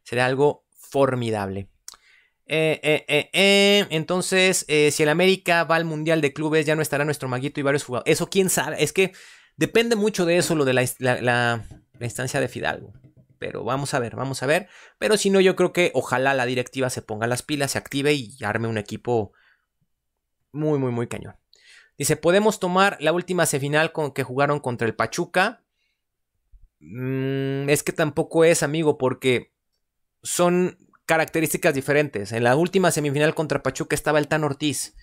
Speaker 1: sería algo formidable. Eh, eh, eh, Entonces, si el América va al Mundial de Clubes, ya no estará nuestro maguito y varios jugadores. Eso quién sabe. Es que depende mucho de eso, lo de la, instancia de Fidalgo. Pero vamos a ver, vamos a ver. Pero si no, yo creo que ojalá la directiva se ponga las pilas, se active y arme un equipo muy, muy, muy cañón. Dice, podemos tomar la última semifinal con que jugaron contra el Pachuca. Mm, es que tampoco es, amigo, porque son características diferentes. En la última semifinal contra Pachuca estaba el Tan Ortiz.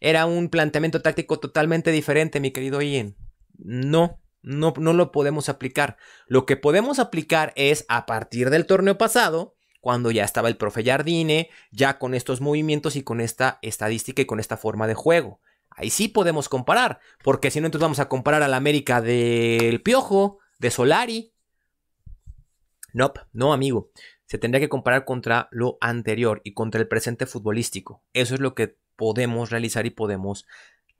Speaker 1: Era un planteamiento táctico totalmente diferente, mi querido Ian. No, no, no lo podemos aplicar. Lo que podemos aplicar es a partir del torneo pasado, cuando ya estaba el profe Jardine, ya con estos movimientos y con esta estadística y con esta forma de juego. Ahí sí podemos comparar, porque si no, entonces vamos a comparar a la América del Piojo, de Solari. No, no, amigo se tendría que comparar contra lo anterior y contra el presente futbolístico. Eso es lo que podemos realizar y podemos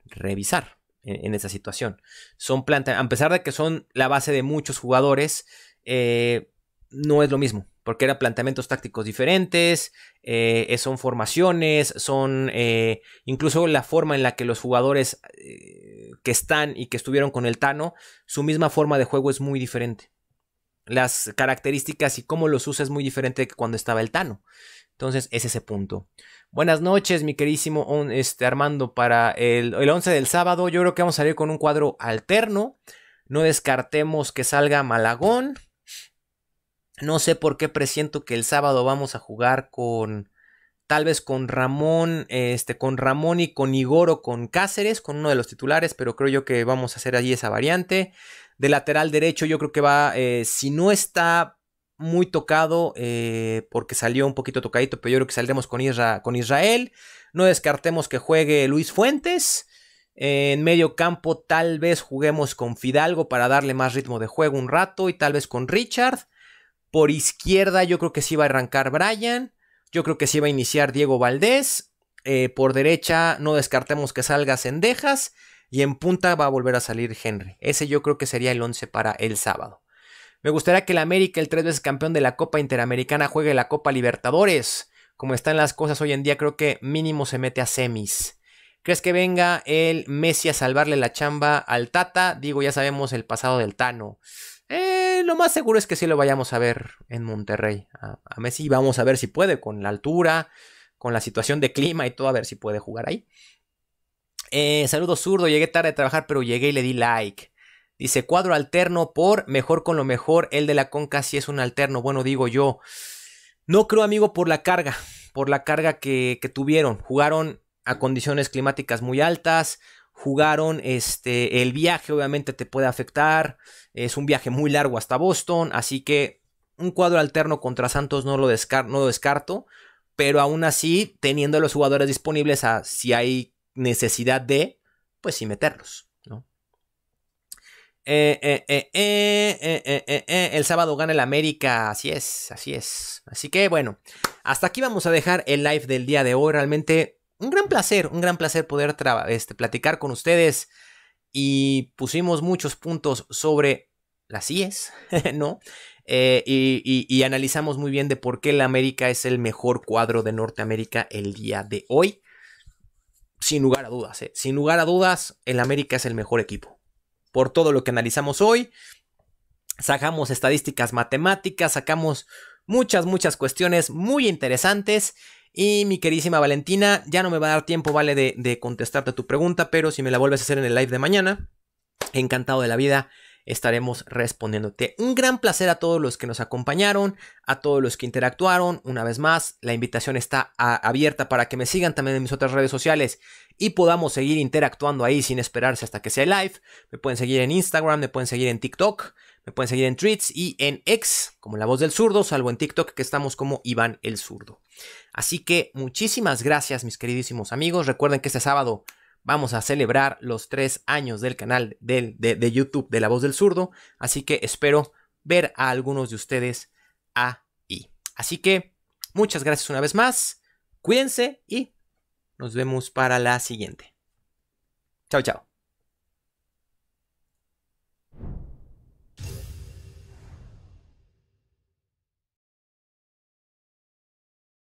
Speaker 1: revisar en, esa situación. Son plantas, a pesar de que son la base de muchos jugadores, eh, no es lo mismo, porque eran planteamientos tácticos diferentes, eh, eh, son formaciones, son incluso la forma en la que los jugadores que están y que estuvieron con el Tano, su misma forma de juego es muy diferente las características y cómo los usa es muy diferente que cuando estaba el Tano. Entonces es ese punto. Buenas noches, mi queridísimo este, Armando. Para el, el 11 del sábado yo creo que vamos a salir con un cuadro alterno. No descartemos que salga Malagón. No sé por qué presiento que el sábado vamos a jugar con. Tal vez con Ramón. Este. Con Ramón y con Igor o con Cáceres. Con uno de los titulares. Pero creo yo que vamos a hacer allí esa variante de lateral derecho yo creo que va, eh, si no está muy tocado, eh, porque salió un poquito tocadito, pero yo creo que saldremos con, con Israel. No descartemos que juegue Luis Fuentes. En medio campo tal vez juguemos con Fidalgo para darle más ritmo de juego un rato y tal vez con Richard. Por izquierda yo creo que sí va a arrancar Brian. Yo creo que sí va a iniciar Diego Valdés. Eh, por derecha no descartemos que salga Cendejas. Y en punta va a volver a salir Henry. Ese yo creo que sería el 11 para el sábado. Me gustaría que el América, el tres veces campeón de la Copa Interamericana, juegue la Copa Libertadores. Como están las cosas hoy en día, creo que mínimo se mete a semis. ¿Crees que venga el Messi a salvarle la chamba al Tata? Digo, ya sabemos el pasado del Tano. Eh, lo más seguro es que sí lo vayamos a ver en Monterrey. A, a, Messi vamos a ver si puede, con la altura, con la situación de clima y todo, a ver si puede jugar ahí. Eh, saludos zurdo, llegué tarde a trabajar, pero llegué y le di like. Dice cuadro alterno por mejor con lo mejor. El de la conca sí es un alterno. Bueno, digo yo. No creo, amigo, por la carga. Por la carga que, tuvieron. Jugaron a condiciones climáticas muy altas. Jugaron este. El viaje, obviamente, te puede afectar. Es un viaje muy largo hasta Boston. Así que un cuadro alterno contra Santos no lo, descarto. Pero aún así, teniendo los jugadores disponibles a si hay necesidad de, pues sí, meterlos, ¿no? Eh, eh, eh, el sábado gana el América, así es, así es. Así que bueno, hasta aquí vamos a dejar el live del día de hoy. Realmente un gran placer, un gran placer poder este, platicar con ustedes y pusimos muchos puntos sobre las es, ¿no? y, y, analizamos muy bien de por qué la América es el mejor cuadro de Norteamérica el día de hoy sin lugar a dudas, ¿eh? sin lugar a dudas, el América es el mejor equipo. Por todo lo que analizamos hoy, sacamos estadísticas matemáticas, sacamos muchas, muchas cuestiones muy interesantes. Y mi queridísima Valentina, ya no me va a dar tiempo, vale, de, de contestarte tu pregunta, pero si me la vuelves a hacer en el live de mañana, encantado de la vida estaremos respondiéndote. Un gran placer a todos los que nos acompañaron, a todos los que interactuaron. Una vez más, la invitación está abierta para que me sigan también en mis otras redes sociales y podamos seguir interactuando ahí sin esperarse hasta que sea live. Me pueden seguir en Instagram, me pueden seguir en TikTok. Me pueden seguir en tweets y en X, como la voz del zurdo, salvo en TikTok que estamos como Iván el zurdo. Así que muchísimas gracias, mis queridísimos amigos. Recuerden que este sábado Vamos a celebrar los tres años del canal de, YouTube de La Voz del Zurdo. Así que espero ver a algunos de ustedes ahí. Así que muchas gracias una vez más. Cuídense y nos vemos para la siguiente. Chao, chao.